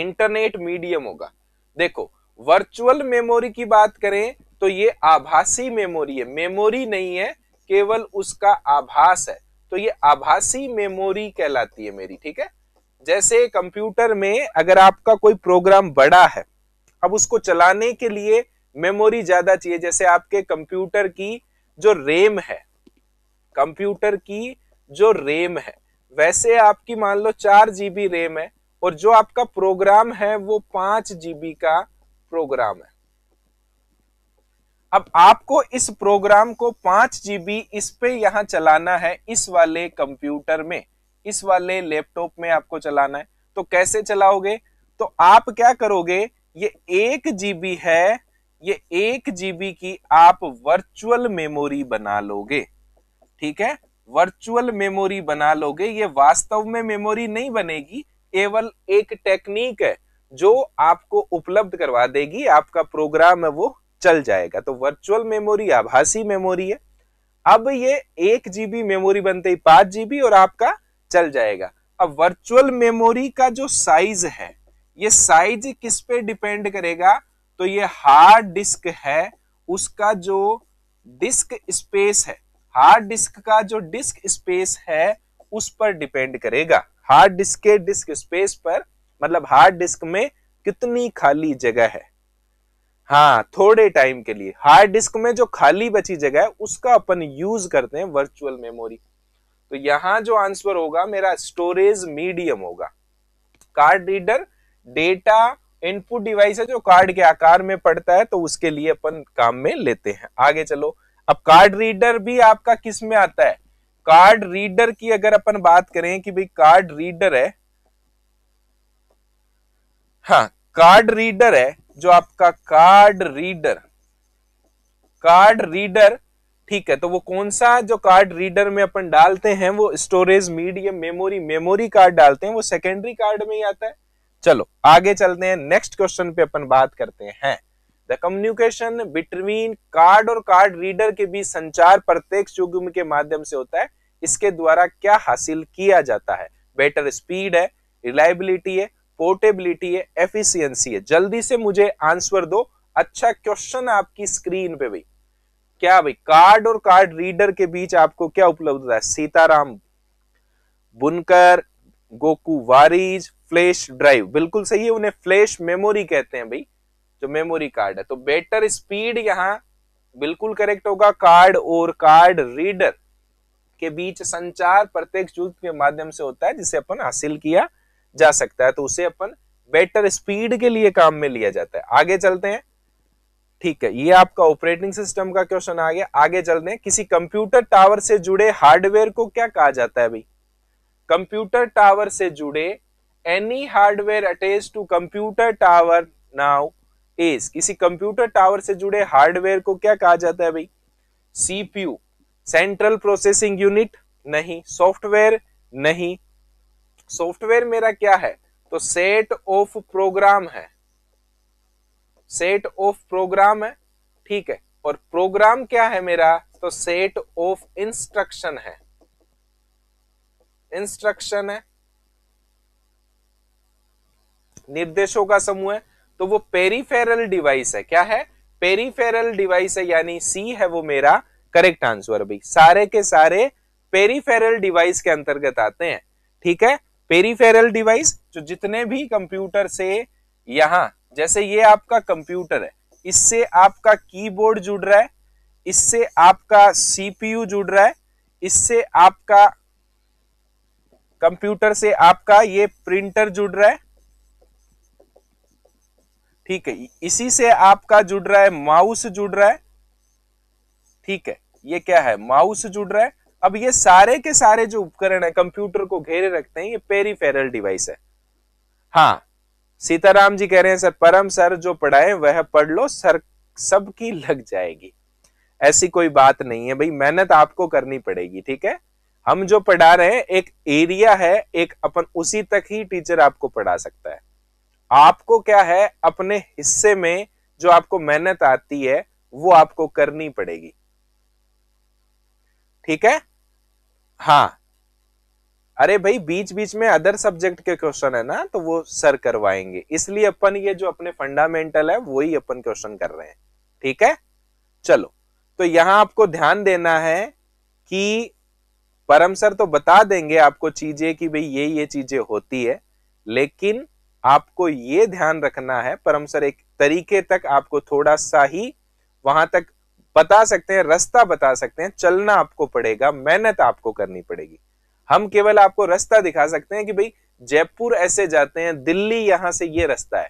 इंटरनेट मीडियम होगा देखो वर्चुअल मेमोरी की बात करें तो ये आभासी मेमोरी है मेमोरी नहीं है केवल उसका आभास है तो ये आभासी मेमोरी कहलाती है मेरी ठीक है जैसे कंप्यूटर में अगर आपका कोई प्रोग्राम बड़ा है अब उसको चलाने के लिए मेमोरी ज्यादा चाहिए जैसे आपके कंप्यूटर की जो रेम है कंप्यूटर की जो रेम है वैसे आपकी मान लो चार जीबी रेम है और जो आपका प्रोग्राम है वो पांच जीबी का प्रोग्राम है अब आपको इस प्रोग्राम को पांच जीबी इस पे यहां चलाना है इस वाले कंप्यूटर में इस वाले लैपटॉप में आपको चलाना है तो कैसे चलाओगे तो आप क्या करोगे ये एक जीबी है ये एक जीबी की आप वर्चुअल मेमोरी बना लोगे ठीक है वर्चुअल मेमोरी बना लोगे ये वास्तव में मेमोरी नहीं बनेगी केवल एक टेक्निक है जो आपको उपलब्ध करवा देगी आपका प्रोग्राम है वो चल जाएगा तो वर्चुअल मेमोरी आभासी मेमोरी है अब ये एक जीबी मेमोरी बनते ही पांच जीबी और आपका चल जाएगा अब वर्चुअल मेमोरी का जो साइज है ये साइज किस पे डिपेंड करेगा तो ये हार्ड डिस्क है उसका जो डिस्क स्पेस है हार्ड डिस्क का जो डिस्क स्पेस है उस पर डिपेंड करेगा हार्ड डिस्क के डिस्क स्पेस पर मतलब हार्ड डिस्क में कितनी खाली जगह है हाँ थोड़े टाइम के लिए हार्ड डिस्क में जो खाली बची जगह है उसका अपन यूज करते हैं वर्चुअल मेमोरी तो यहां जो आंसर होगा मेरा स्टोरेज मीडियम होगा card reader data input device है जो कार्ड के आकार में पड़ता है तो उसके लिए अपन काम में लेते हैं आगे चलो अब कार्ड रीडर भी आपका किस में आता है कार्ड रीडर की अगर अपन बात करें कि भाई कार्ड रीडर है हाँ कार्ड रीडर है जो आपका कार्ड रीडर कार्ड रीडर ठीक है तो वो कौन सा जो कार्ड रीडर में अपन डालते हैं वो storage medium memory memory card डालते हैं वो सेकेंडरी कार्ड में ही आता है चलो आगे चलते हैं नेक्स्ट क्वेश्चन पे अपन बात करते हैं द कम्युनिकेशन बिटवीन कार्ड और कार्ड रीडर के बीच संचार प्रत्येक युग्म के माध्यम से होता है इसके द्वारा क्या हासिल किया जाता है बेटर स्पीड है रिलायबिलिटी है पोर्टेबिलिटी है एफिशियंसी है जल्दी से मुझे आंसर दो अच्छा क्वेश्चन आपकी स्क्रीन पे भाई क्या भाई कार्ड और कार्ड रीडर के बीच आपको क्या उपलब्ध है सीताराम बुनकर गोकू वारिज फ्लैश ड्राइव बिल्कुल सही है उन्हें फ्लैश मेमोरी कहते हैं भाई जो मेमोरी कार्ड है तो बेटर स्पीड यहां बिल्कुल करेक्ट होगा कार्ड और कार्ड रीडर के बीच संचार प्रत्येक युद्ध के माध्यम से होता है जिसे अपन हासिल किया जा सकता है तो उसे अपन बेटर स्पीड के लिए काम में लिया जाता है आगे चलते हैं ठीक है ये आपका ऑपरेटिंग सिस्टम का क्वेश्चन आ गया आगे चलते हैं किसी कंप्यूटर टावर से जुड़े हार्डवेयर को क्या कहा जाता है भाई कंप्यूटर टावर से जुड़े any hardware attached to computer tower now is किसी कंप्यूटर टावर से जुड़े हार्डवेयर को क्या कहा जाता है भाई सीपीयू सेंट्रल प्रोसेसिंग यूनिट नहीं सॉफ्टवेयर नहीं सॉफ्टवेयर मेरा क्या है तो सेट ऑफ प्रोग्राम है सेट ऑफ प्रोग्राम है ठीक है और प्रोग्राम क्या है मेरा तो सेट ऑफ इंस्ट्रक्शन है इंस्ट्रक्शन है निर्देशों का समूह है तो वो पेरीफेरल डिवाइस है क्या है पेरीफेरल डिवाइस है यानी सी है वो मेरा करेक्ट आंसर अभी सारे के सारे पेरीफेरल डिवाइस के अंतर्गत आते हैं ठीक है पेरीफेरल डिवाइस जो जितने भी कंप्यूटर से यहां जैसे ये आपका कंप्यूटर है इससे आपका कीबोर्ड जुड़ रहा है इससे आपका सीपीयू जुड़ रहा है इससे आपका कंप्यूटर से आपका ये प्रिंटर जुड़ रहा है ठीक है इसी से आपका जुड़ रहा है माउस जुड़ रहा है ठीक है ये क्या है माउस जुड़ रहा है अब ये सारे के सारे जो उपकरण है कंप्यूटर को घेरे रखते हैं ये पेरीफेरल डिवाइस है हाँ सीताराम जी कह रहे हैं सर परम सर जो पढ़ाए वह पढ़ लो सर सबकी लग जाएगी ऐसी कोई बात नहीं है भाई मेहनत आपको करनी पड़ेगी ठीक है हम जो पढ़ा रहे हैं एक एरिया है एक अपन उसी तक ही टीचर आपको पढ़ा सकता है आपको क्या है अपने हिस्से में जो आपको मेहनत आती है वो आपको करनी पड़ेगी ठीक है हाँ अरे भाई बीच बीच में अदर सब्जेक्ट के क्वेश्चन है ना तो वो सर करवाएंगे इसलिए अपन ये जो अपने फंडामेंटल है वो ही अपन क्वेश्चन कर रहे हैं ठीक है चलो तो यहां आपको ध्यान देना है कि परम सर तो बता देंगे आपको चीजें कि भाई ये ये चीजें होती है लेकिन आपको ये ध्यान रखना है परम सर एक तरीके तक आपको थोड़ा सा ही वहां तक बता सकते हैं रास्ता बता सकते हैं चलना आपको पड़ेगा मेहनत आपको करनी पड़ेगी हम केवल आपको रास्ता दिखा सकते हैं कि भाई जयपुर ऐसे जाते हैं दिल्ली यहां से ये रास्ता है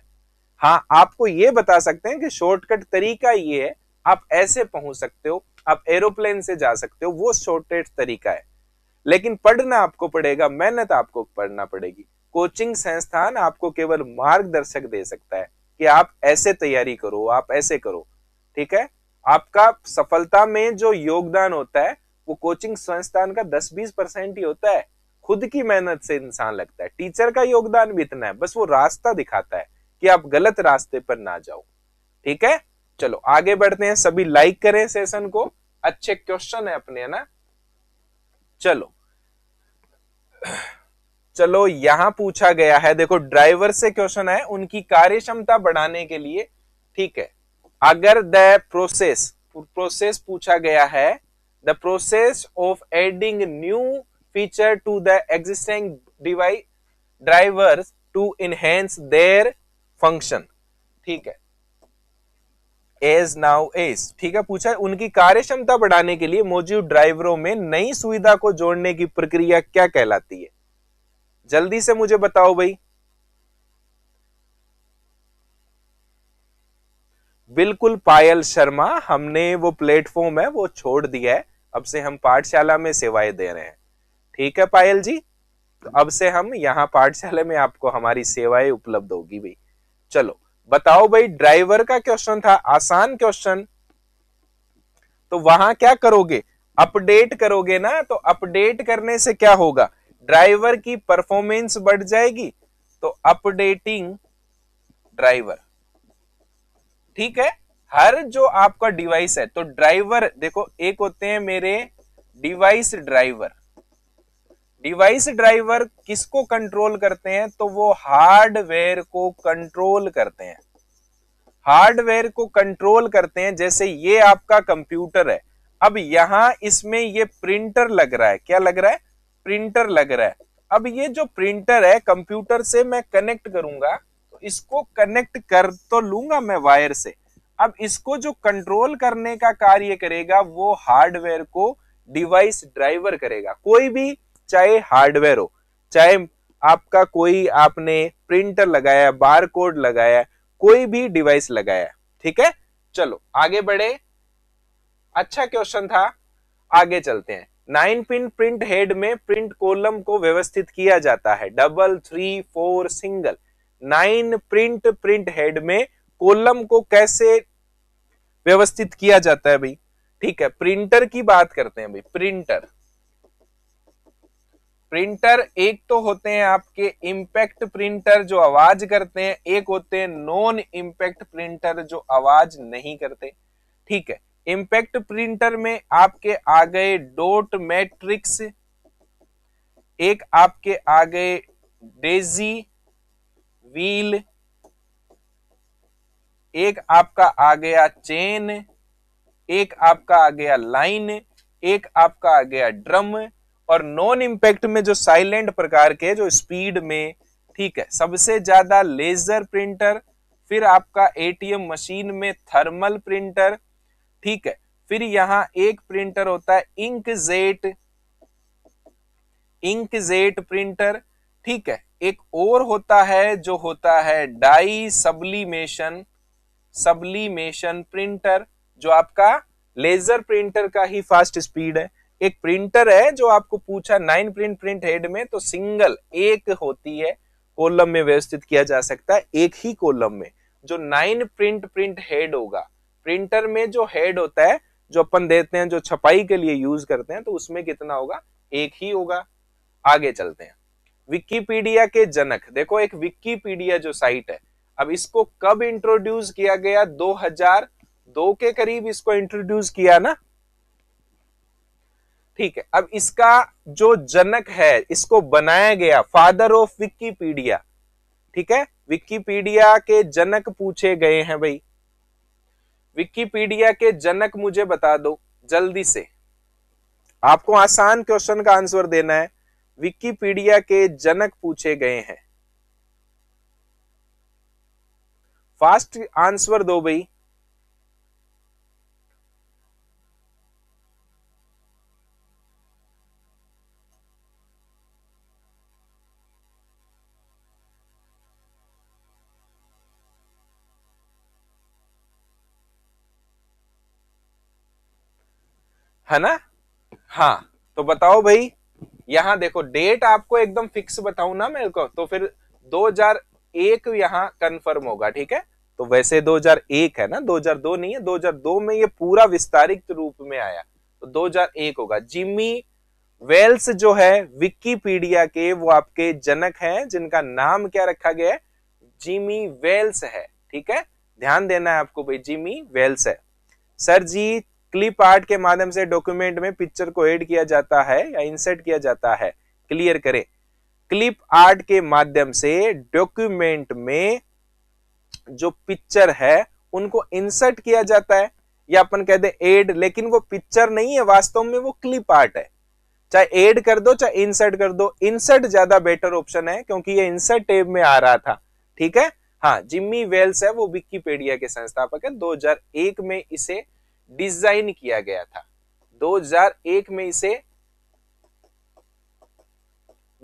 हाँ आपको ये बता सकते हैं कि शॉर्टकट तरीका ये है आप ऐसे पहुंच सकते हो आप एरोप्लेन से जा सकते हो वो शॉर्टकट तरीका है लेकिन पढ़ना आपको पड़ेगा मेहनत आपको पढ़ना पड़ेगी कोचिंग संस्थान आपको केवल मार्गदर्शक दे सकता है कि आप ऐसे तैयारी करो आप ऐसे करो ठीक है आपका सफलता में जो योगदान होता है वो कोचिंग संस्थान का 10-20 परसेंट ही होता है खुद की मेहनत से इंसान लगता है टीचर का योगदान भी इतना है बस वो रास्ता दिखाता है कि आप गलत रास्ते पर ना जाओ ठीक है चलो आगे बढ़ते हैं सभी लाइक करें सेशन को अच्छे क्वेश्चन है अपने है ना चलो चलो यहां पूछा गया है देखो ड्राइवर से क्वेश्चन है उनकी कार्य क्षमता बढ़ाने के लिए ठीक है अगर द प्रोसेस प्रोसेस पूछा गया है the process of adding new feature to the existing device drivers to enhance their function ठीक है एज नाउ एज ठीक है पूछा उनकी कार्य क्षमता बढ़ाने के लिए मौजूद ड्राइवरों में नई सुविधा को जोड़ने की प्रक्रिया क्या कहलाती है जल्दी से मुझे बताओ भाई बिल्कुल पायल शर्मा हमने वो प्लेटफॉर्म है वो छोड़ दिया है अब से हम पाठशाला में सेवाएं दे रहे हैं ठीक है पायल जी तो अब से हम यहाँ पाठशाला में आपको हमारी सेवाएं उपलब्ध होगी भाई चलो बताओ भाई ड्राइवर का क्वेश्चन था आसान क्वेश्चन तो वहां क्या करोगे अपडेट करोगे ना तो अपडेट करने से क्या होगा ड्राइवर की परफॉर्मेंस बढ़ जाएगी तो अपडेटिंग ड्राइवर ठीक है हर जो आपका डिवाइस है तो ड्राइवर देखो एक होते हैं मेरे डिवाइस ड्राइवर डिवाइस ड्राइवर किसको कंट्रोल करते हैं तो वो हार्डवेयर को कंट्रोल करते हैं हार्डवेयर को कंट्रोल करते हैं जैसे ये आपका कंप्यूटर है अब यहां इसमें ये प्रिंटर लग रहा है क्या लग रहा है प्रिंटर लग रहा है अब ये जो प्रिंटर है कंप्यूटर से मैं कनेक्ट करूंगा तो इसको कनेक्ट कर तो लूंगा मैं वायर से अब इसको जो कंट्रोल करने का कार्य करेगा वो हार्डवेयर को डिवाइस ड्राइवर करेगा कोई भी चाहे हार्डवेयर हो चाहे आपका कोई आपने प्रिंटर लगाया बार कोड लगाया कोई भी डिवाइस लगाया ठीक है चलो आगे बढ़े अच्छा क्वेश्चन था आगे चलते हैं नाइन पिन प्रिंट हेड में प्रिंट कोलम को व्यवस्थित किया जाता है double three four single nine print print head में कोलम को कैसे व्यवस्थित किया जाता है भाई ठीक है प्रिंटर की बात करते हैं भाई प्रिंटर प्रिंटर एक तो होते हैं आपके इंपैक्ट प्रिंटर जो आवाज करते हैं एक होते हैं नॉन इंपैक्ट प्रिंटर जो आवाज नहीं करते ठीक है इम्पैक्ट प्रिंटर में आपके आ गए डोट मैट्रिक्स एक आपके आ गए डेजी व्हील एक आपका आ गया चेन एक आपका आ गया लाइन एक आपका आ गया ड्रम और नॉन इम्पैक्ट में जो साइलेंट प्रकार के जो स्पीड में ठीक है सबसे ज्यादा लेजर प्रिंटर फिर आपका एटीएम मशीन में थर्मल प्रिंटर ठीक है फिर यहां एक प्रिंटर होता है इंकजेट इंकजेट प्रिंटर ठीक है एक और होता है जो होता है डाई सबलीमेशन सबलीमेशन प्रिंटर जो आपका लेजर प्रिंटर का ही फास्ट स्पीड है एक प्रिंटर है जो आपको पूछा नाइन प्रिंट प्रिंट हेड में तो सिंगल एक होती है कॉलम में व्यवस्थित किया जा सकता है एक ही कॉलम में जो नाइन प्रिंट प्रिंट हेड होगा प्रिंटर में जो हेड होता है जो अपन देते हैं जो छपाई के लिए यूज करते हैं तो उसमें कितना होगा एक ही होगा आगे चलते हैं विकीपीडिया के जनक देखो एक विकीपीडिया जो साइट है अब इसको कब इंट्रोड्यूस किया गया 2002 के करीब इसको इंट्रोड्यूस किया ना ठीक है अब इसका जो जनक है इसको बनाया गया फादर ऑफ विकीपीडिया ठीक है विकीपीडिया के जनक पूछे गए हैं भाई विकिपीडिया के जनक मुझे बता दो जल्दी से आपको आसान क्वेश्चन का आंसर देना है विकिपीडिया के जनक पूछे गए हैं फास्ट आंसर दो भाई है ना हाँ तो बताओ भाई यहाँ देखो डेट आपको एकदम फिक्स बताऊ ना मेरे को तो फिर 2001 यहाँ कंफर्म होगा ठीक है तो वैसे 2001 है ना 2002 नहीं है 2002 में ये पूरा विस्तारित रूप में आया तो 2001 होगा जिमी वेल्स जो है विकीपीडिया के वो आपके जनक हैं जिनका नाम क्या रखा गया है जिमी वेल्स है ठीक है ध्यान देना है आपको भाई जिमी वेल्स है सर जी क्लिप आर्ट के माध्यम से डॉक्यूमेंट में पिक्चर को ऐड किया जाता है या इंसर्ट किया जाता है क्लियर करें क्लिप आर्ट के माध्यम से डॉक्यूमेंट में जो पिक्चर है उनको इंसर्ट किया जाता है या अपन कहते हैं एड लेकिन वो पिक्चर नहीं है वास्तव में वो क्लिप आर्ट है चाहे एड कर दो चाहे इंसर्ट कर दो इंसर्ट ज्यादा बेटर ऑप्शन है क्योंकि ये इंसर्ट टेब में आ रहा था ठीक है हाँ जिम्मी वेल्स है वो विकीपीडिया के संस्थापक है 2001 में इसे डिजाइन किया गया था 2001 में इसे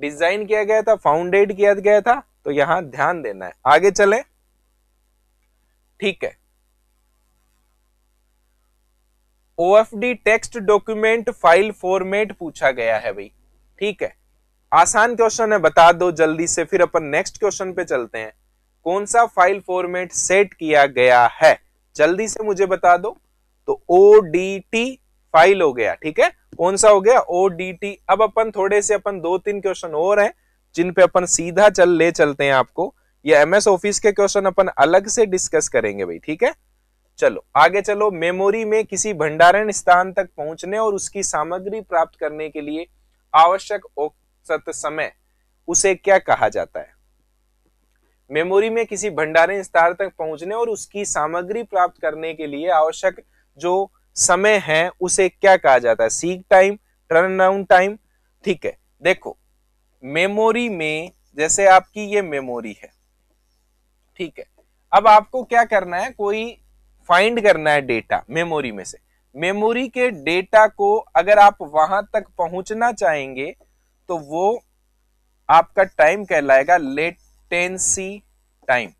डिजाइन किया गया था फाउंडेड किया गया था तो यहां ध्यान देना है आगे चले ठीक है OFD text document file format पूछा गया है भाई ठीक है आसान क्वेश्चन है बता दो जल्दी से फिर अपन नेक्स्ट क्वेश्चन पे चलते हैं कौन सा फाइल फॉर्मेट सेट किया गया है जल्दी से मुझे बता दो तो ओ डी टी फाइल हो गया ठीक है कौन सा हो गया ओ डी टी अब अपन थोड़े से अपन दो तीन क्वेश्चन और हैं जिन पे अपन सीधा चल ले चलते हैं आपको ये एमएस ऑफिस के क्वेश्चन अपन अलग से डिस्कस करेंगे भाई ठीक है चलो आगे चलो मेमोरी में किसी भंडारण स्थान तक पहुंचने और उसकी सामग्री प्राप्त करने के लिए आवश्यक औसत समय उसे क्या कहा जाता है मेमोरी में किसी भंडारण स्थान तक पहुंचने और उसकी सामग्री प्राप्त करने के लिए आवश्यक जो समय है उसे क्या कहा जाता है seek time turnaround time ठीक है देखो मेमोरी में जैसे आपकी ये मेमोरी है ठीक है अब आपको क्या करना है कोई फाइंड करना है डेटा मेमोरी में से मेमोरी के डेटा को अगर आप वहां तक पहुंचना चाहेंगे तो वो आपका टाइम कहलाएगा लेटेंसी टाइम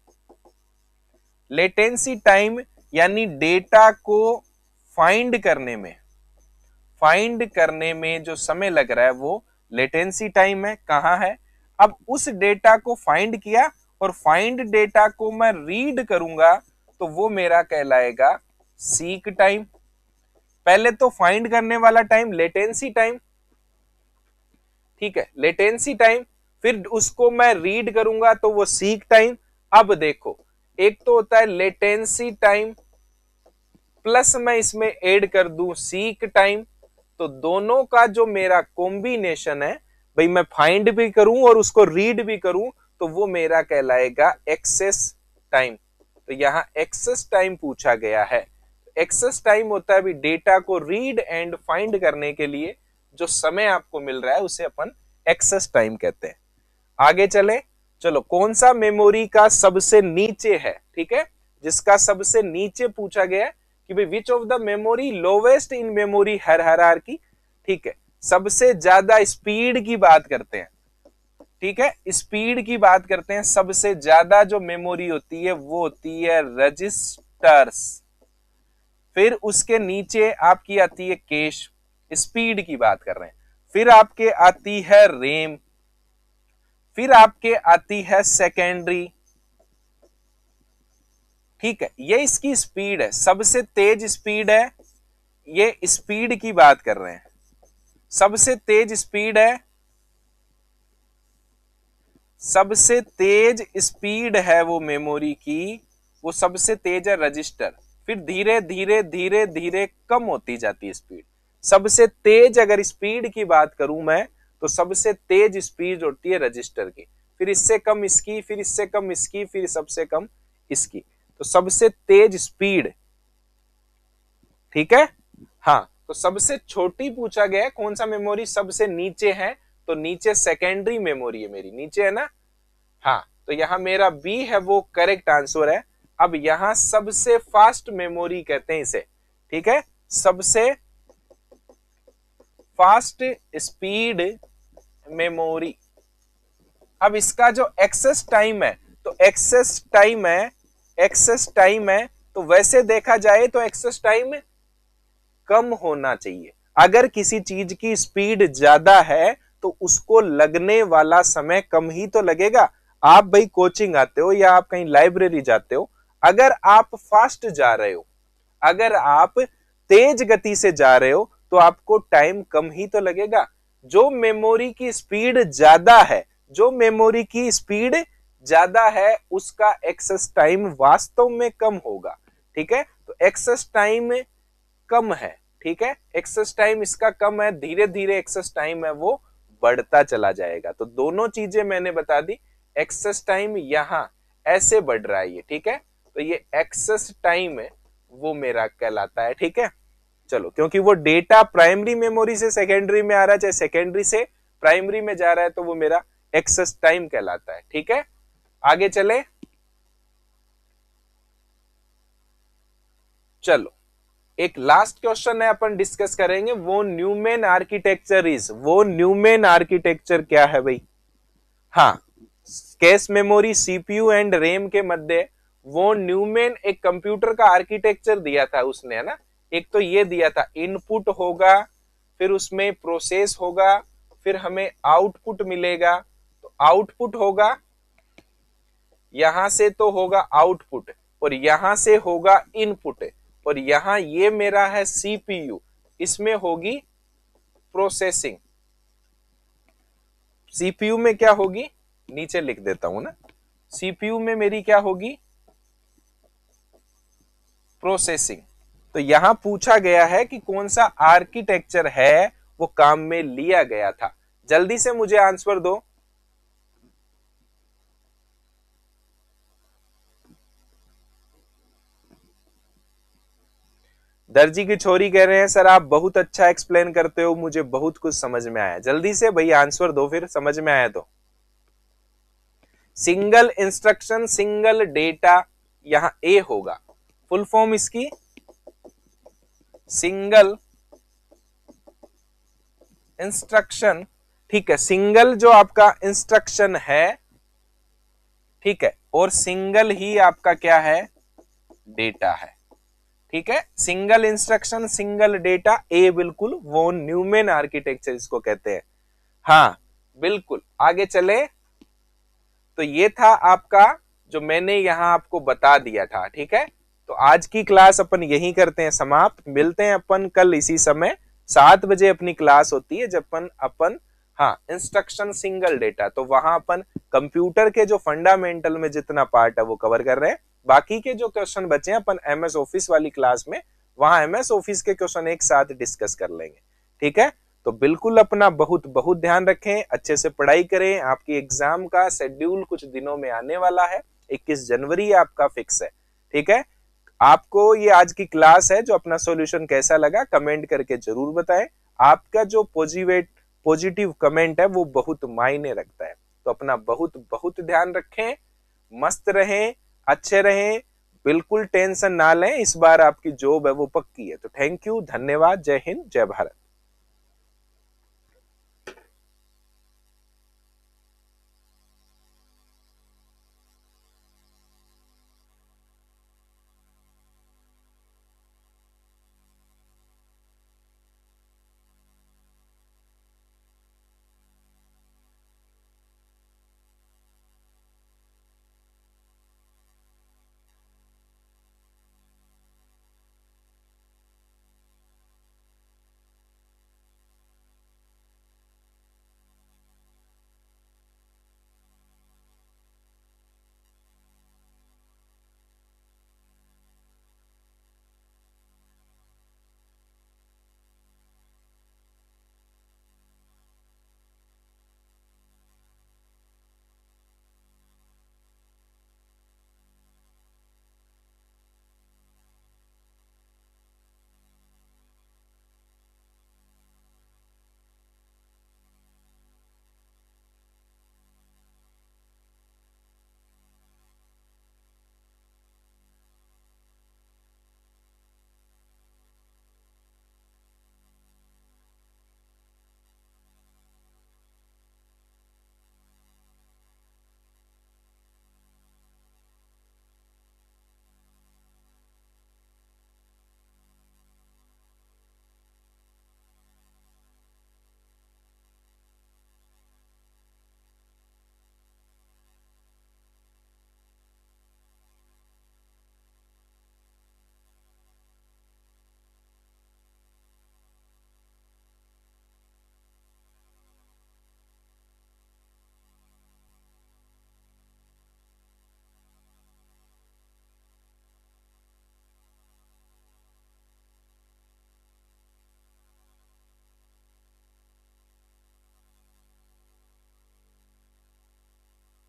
लेटेंसी टाइम यानी डेटा को फाइंड करने में फाइंड करने में जो समय लग रहा है वो लेटेंसी टाइम है कहाँ है अब उस डेटा को फाइंड किया और फाइंड डेटा को मैं रीड करूंगा तो वो मेरा कहलाएगा सीक टाइम पहले तो फाइंड करने वाला टाइम लेटेंसी टाइम ठीक है लेटेंसी टाइम फिर उसको मैं रीड करूंगा तो वो सीक टाइम अब देखो एक तो होता है लेटेंसी टाइम प्लस मैं इसमें ऐड कर दू सीक टाइम तो दोनों का जो मेरा कॉम्बिनेशन है भाई मैं फाइंड भी करूं और उसको रीड भी करूं तो वो मेरा कहलाएगा एक्सेस टाइम तो यहाँ एक्सेस टाइम पूछा गया है एक्सेस टाइम होता है भी डेटा को रीड एंड फाइंड करने के लिए जो समय आपको मिल रहा है उसे अपन एक्सेस टाइम कहते हैं आगे चले चलो कौन सा मेमोरी का सबसे नीचे है ठीक है जिसका सबसे नीचे पूछा गया है कि भाई which of the memory lowest in memory हर हर की ठीक है सबसे ज्यादा स्पीड की बात करते हैं ठीक है स्पीड की बात करते हैं सबसे ज्यादा जो मेमोरी होती है वो होती है रजिस्टर्स फिर उसके नीचे आपकी आती है केश स्पीड की बात कर रहे हैं फिर आपके आती है रेम फिर आपके आती है सेकेंडरी ठीक है ये इसकी स्पीड है सबसे तेज स्पीड है ये स्पीड की बात कर रहे हैं सबसे तेज स्पीड है सबसे तेज स्पीड है वो मेमोरी की वो सबसे तेज है रजिस्टर फिर धीरे धीरे धीरे धीरे कम होती जाती है स्पीड सबसे तेज अगर स्पीड की बात करूं मैं तो सबसे तेज स्पीड होती है रजिस्टर की फिर इससे कम इसकी फिर इससे कम इसकी फिर सबसे कम इसकी तो सबसे तेज स्पीड ठीक है हाँ तो सबसे छोटी पूछा गया है कौन सा मेमोरी सबसे नीचे है तो नीचे सेकेंडरी मेमोरी है मेरी नीचे है ना हाँ तो यहां मेरा बी है वो करेक्ट आंसर है अब यहां सबसे फास्ट मेमोरी कहते हैं इसे ठीक है सबसे फास्ट स्पीड मेमोरी अब इसका जो एक्सेस टाइम है तो एक्सेस टाइम है एक्सेस टाइम है तो वैसे देखा जाए तो एक्सेस टाइम कम होना चाहिए अगर किसी चीज की स्पीड ज्यादा है तो उसको लगने वाला समय कम ही तो लगेगा आप भाई कोचिंग आते हो या आप कहीं लाइब्रेरी जाते हो अगर आप फास्ट जा रहे हो अगर आप तेज गति से जा रहे हो तो आपको टाइम कम ही तो लगेगा जो मेमोरी की स्पीड ज्यादा है जो मेमोरी की स्पीड ज्यादा है उसका एक्सेस टाइम वास्तव में कम होगा ठीक है तो एक्सेस टाइम कम है ठीक है एक्सेस टाइम इसका कम है धीरे धीरे एक्सेस टाइम है वो बढ़ता चला जाएगा तो दोनों चीजें मैंने बता दी एक्सेस टाइम यहां ऐसे बढ़ रहा है ये ठीक है तो ये एक्सेस टाइम है वो मेरा कहलाता है ठीक है चलो क्योंकि वो डेटा प्राइमरी मेमोरी से सेकेंडरी में आ रहा है चाहे सेकेंडरी से प्राइमरी में जा रहा है तो वो मेरा एक्सेस टाइम कहलाता है ठीक है आगे चले चलो एक लास्ट क्वेश्चन है अपन डिस्कस करेंगे वो न्यूमेन आर्किटेक्चर इज वो न्यूमेन आर्किटेक्चर क्या है भाई हाँ cache memory CPU and RAM के मध्य वो न्यूमेन एक कंप्यूटर का आर्किटेक्चर दिया था उसने है ना एक तो ये दिया था इनपुट होगा फिर उसमें प्रोसेस होगा फिर हमें आउटपुट मिलेगा तो आउटपुट होगा यहां से तो होगा आउटपुट और यहां से होगा इनपुट और यहां ये मेरा है सीपीयू इसमें होगी प्रोसेसिंग सीपीयू में क्या होगी नीचे लिख देता हूं ना सीपीयू में मेरी क्या होगी प्रोसेसिंग तो यहां पूछा गया है कि कौन सा आर्किटेक्चर है वो काम में लिया गया था जल्दी से मुझे आंसर दो दर्जी की छोरी कह रहे हैं सर आप बहुत अच्छा एक्सप्लेन करते हो मुझे बहुत कुछ समझ में आया जल्दी से भाई आंसर दो फिर समझ में आया तो सिंगल इंस्ट्रक्शन सिंगल डेटा यहां ए होगा फुल फॉर्म इसकी सिंगल इंस्ट्रक्शन ठीक है सिंगल जो आपका इंस्ट्रक्शन है ठीक है और सिंगल ही आपका क्या है डेटा है ठीक है सिंगल इंस्ट्रक्शन सिंगल डेटा ए बिल्कुल वो न्यूमेन आर्किटेक्चर इसको कहते हैं हाँ बिल्कुल आगे चले तो ये था आपका जो मैंने यहां आपको बता दिया था ठीक है तो आज की क्लास अपन यही करते हैं समाप्त मिलते हैं अपन कल इसी समय सात बजे अपनी क्लास होती है जब अपन अपन हाँ इंस्ट्रक्शन सिंगल डेटा तो वहां अपन कंप्यूटर के जो फंडामेंटल में जितना पार्ट है वो कवर कर रहे हैं बाकी के जो क्वेश्चन बचे हैं अपन एमएस ऑफिस वाली क्लास में वहां एम एस ऑफिस के क्वेश्चन एक साथ डिस्कस कर लेंगे ठीक है तो बिल्कुल अपना बहुत बहुत ध्यान रखें अच्छे से पढ़ाई करें आपकी एग्जाम का शेड्यूल कुछ दिनों में आने वाला है 21 जनवरी आपका फिक्स है ठीक है आपको ये आज की क्लास है जो अपना सॉल्यूशन कैसा लगा कमेंट करके जरूर बताएं आपका जो पॉजिटिवेट पॉजिटिव कमेंट है वो बहुत मायने रखता है तो अपना बहुत बहुत ध्यान रखें मस्त रहें अच्छे रहें बिल्कुल टेंशन ना लें इस बार आपकी जॉब है वो पक्की है तो थैंक यू धन्यवाद जय हिंद जय भारत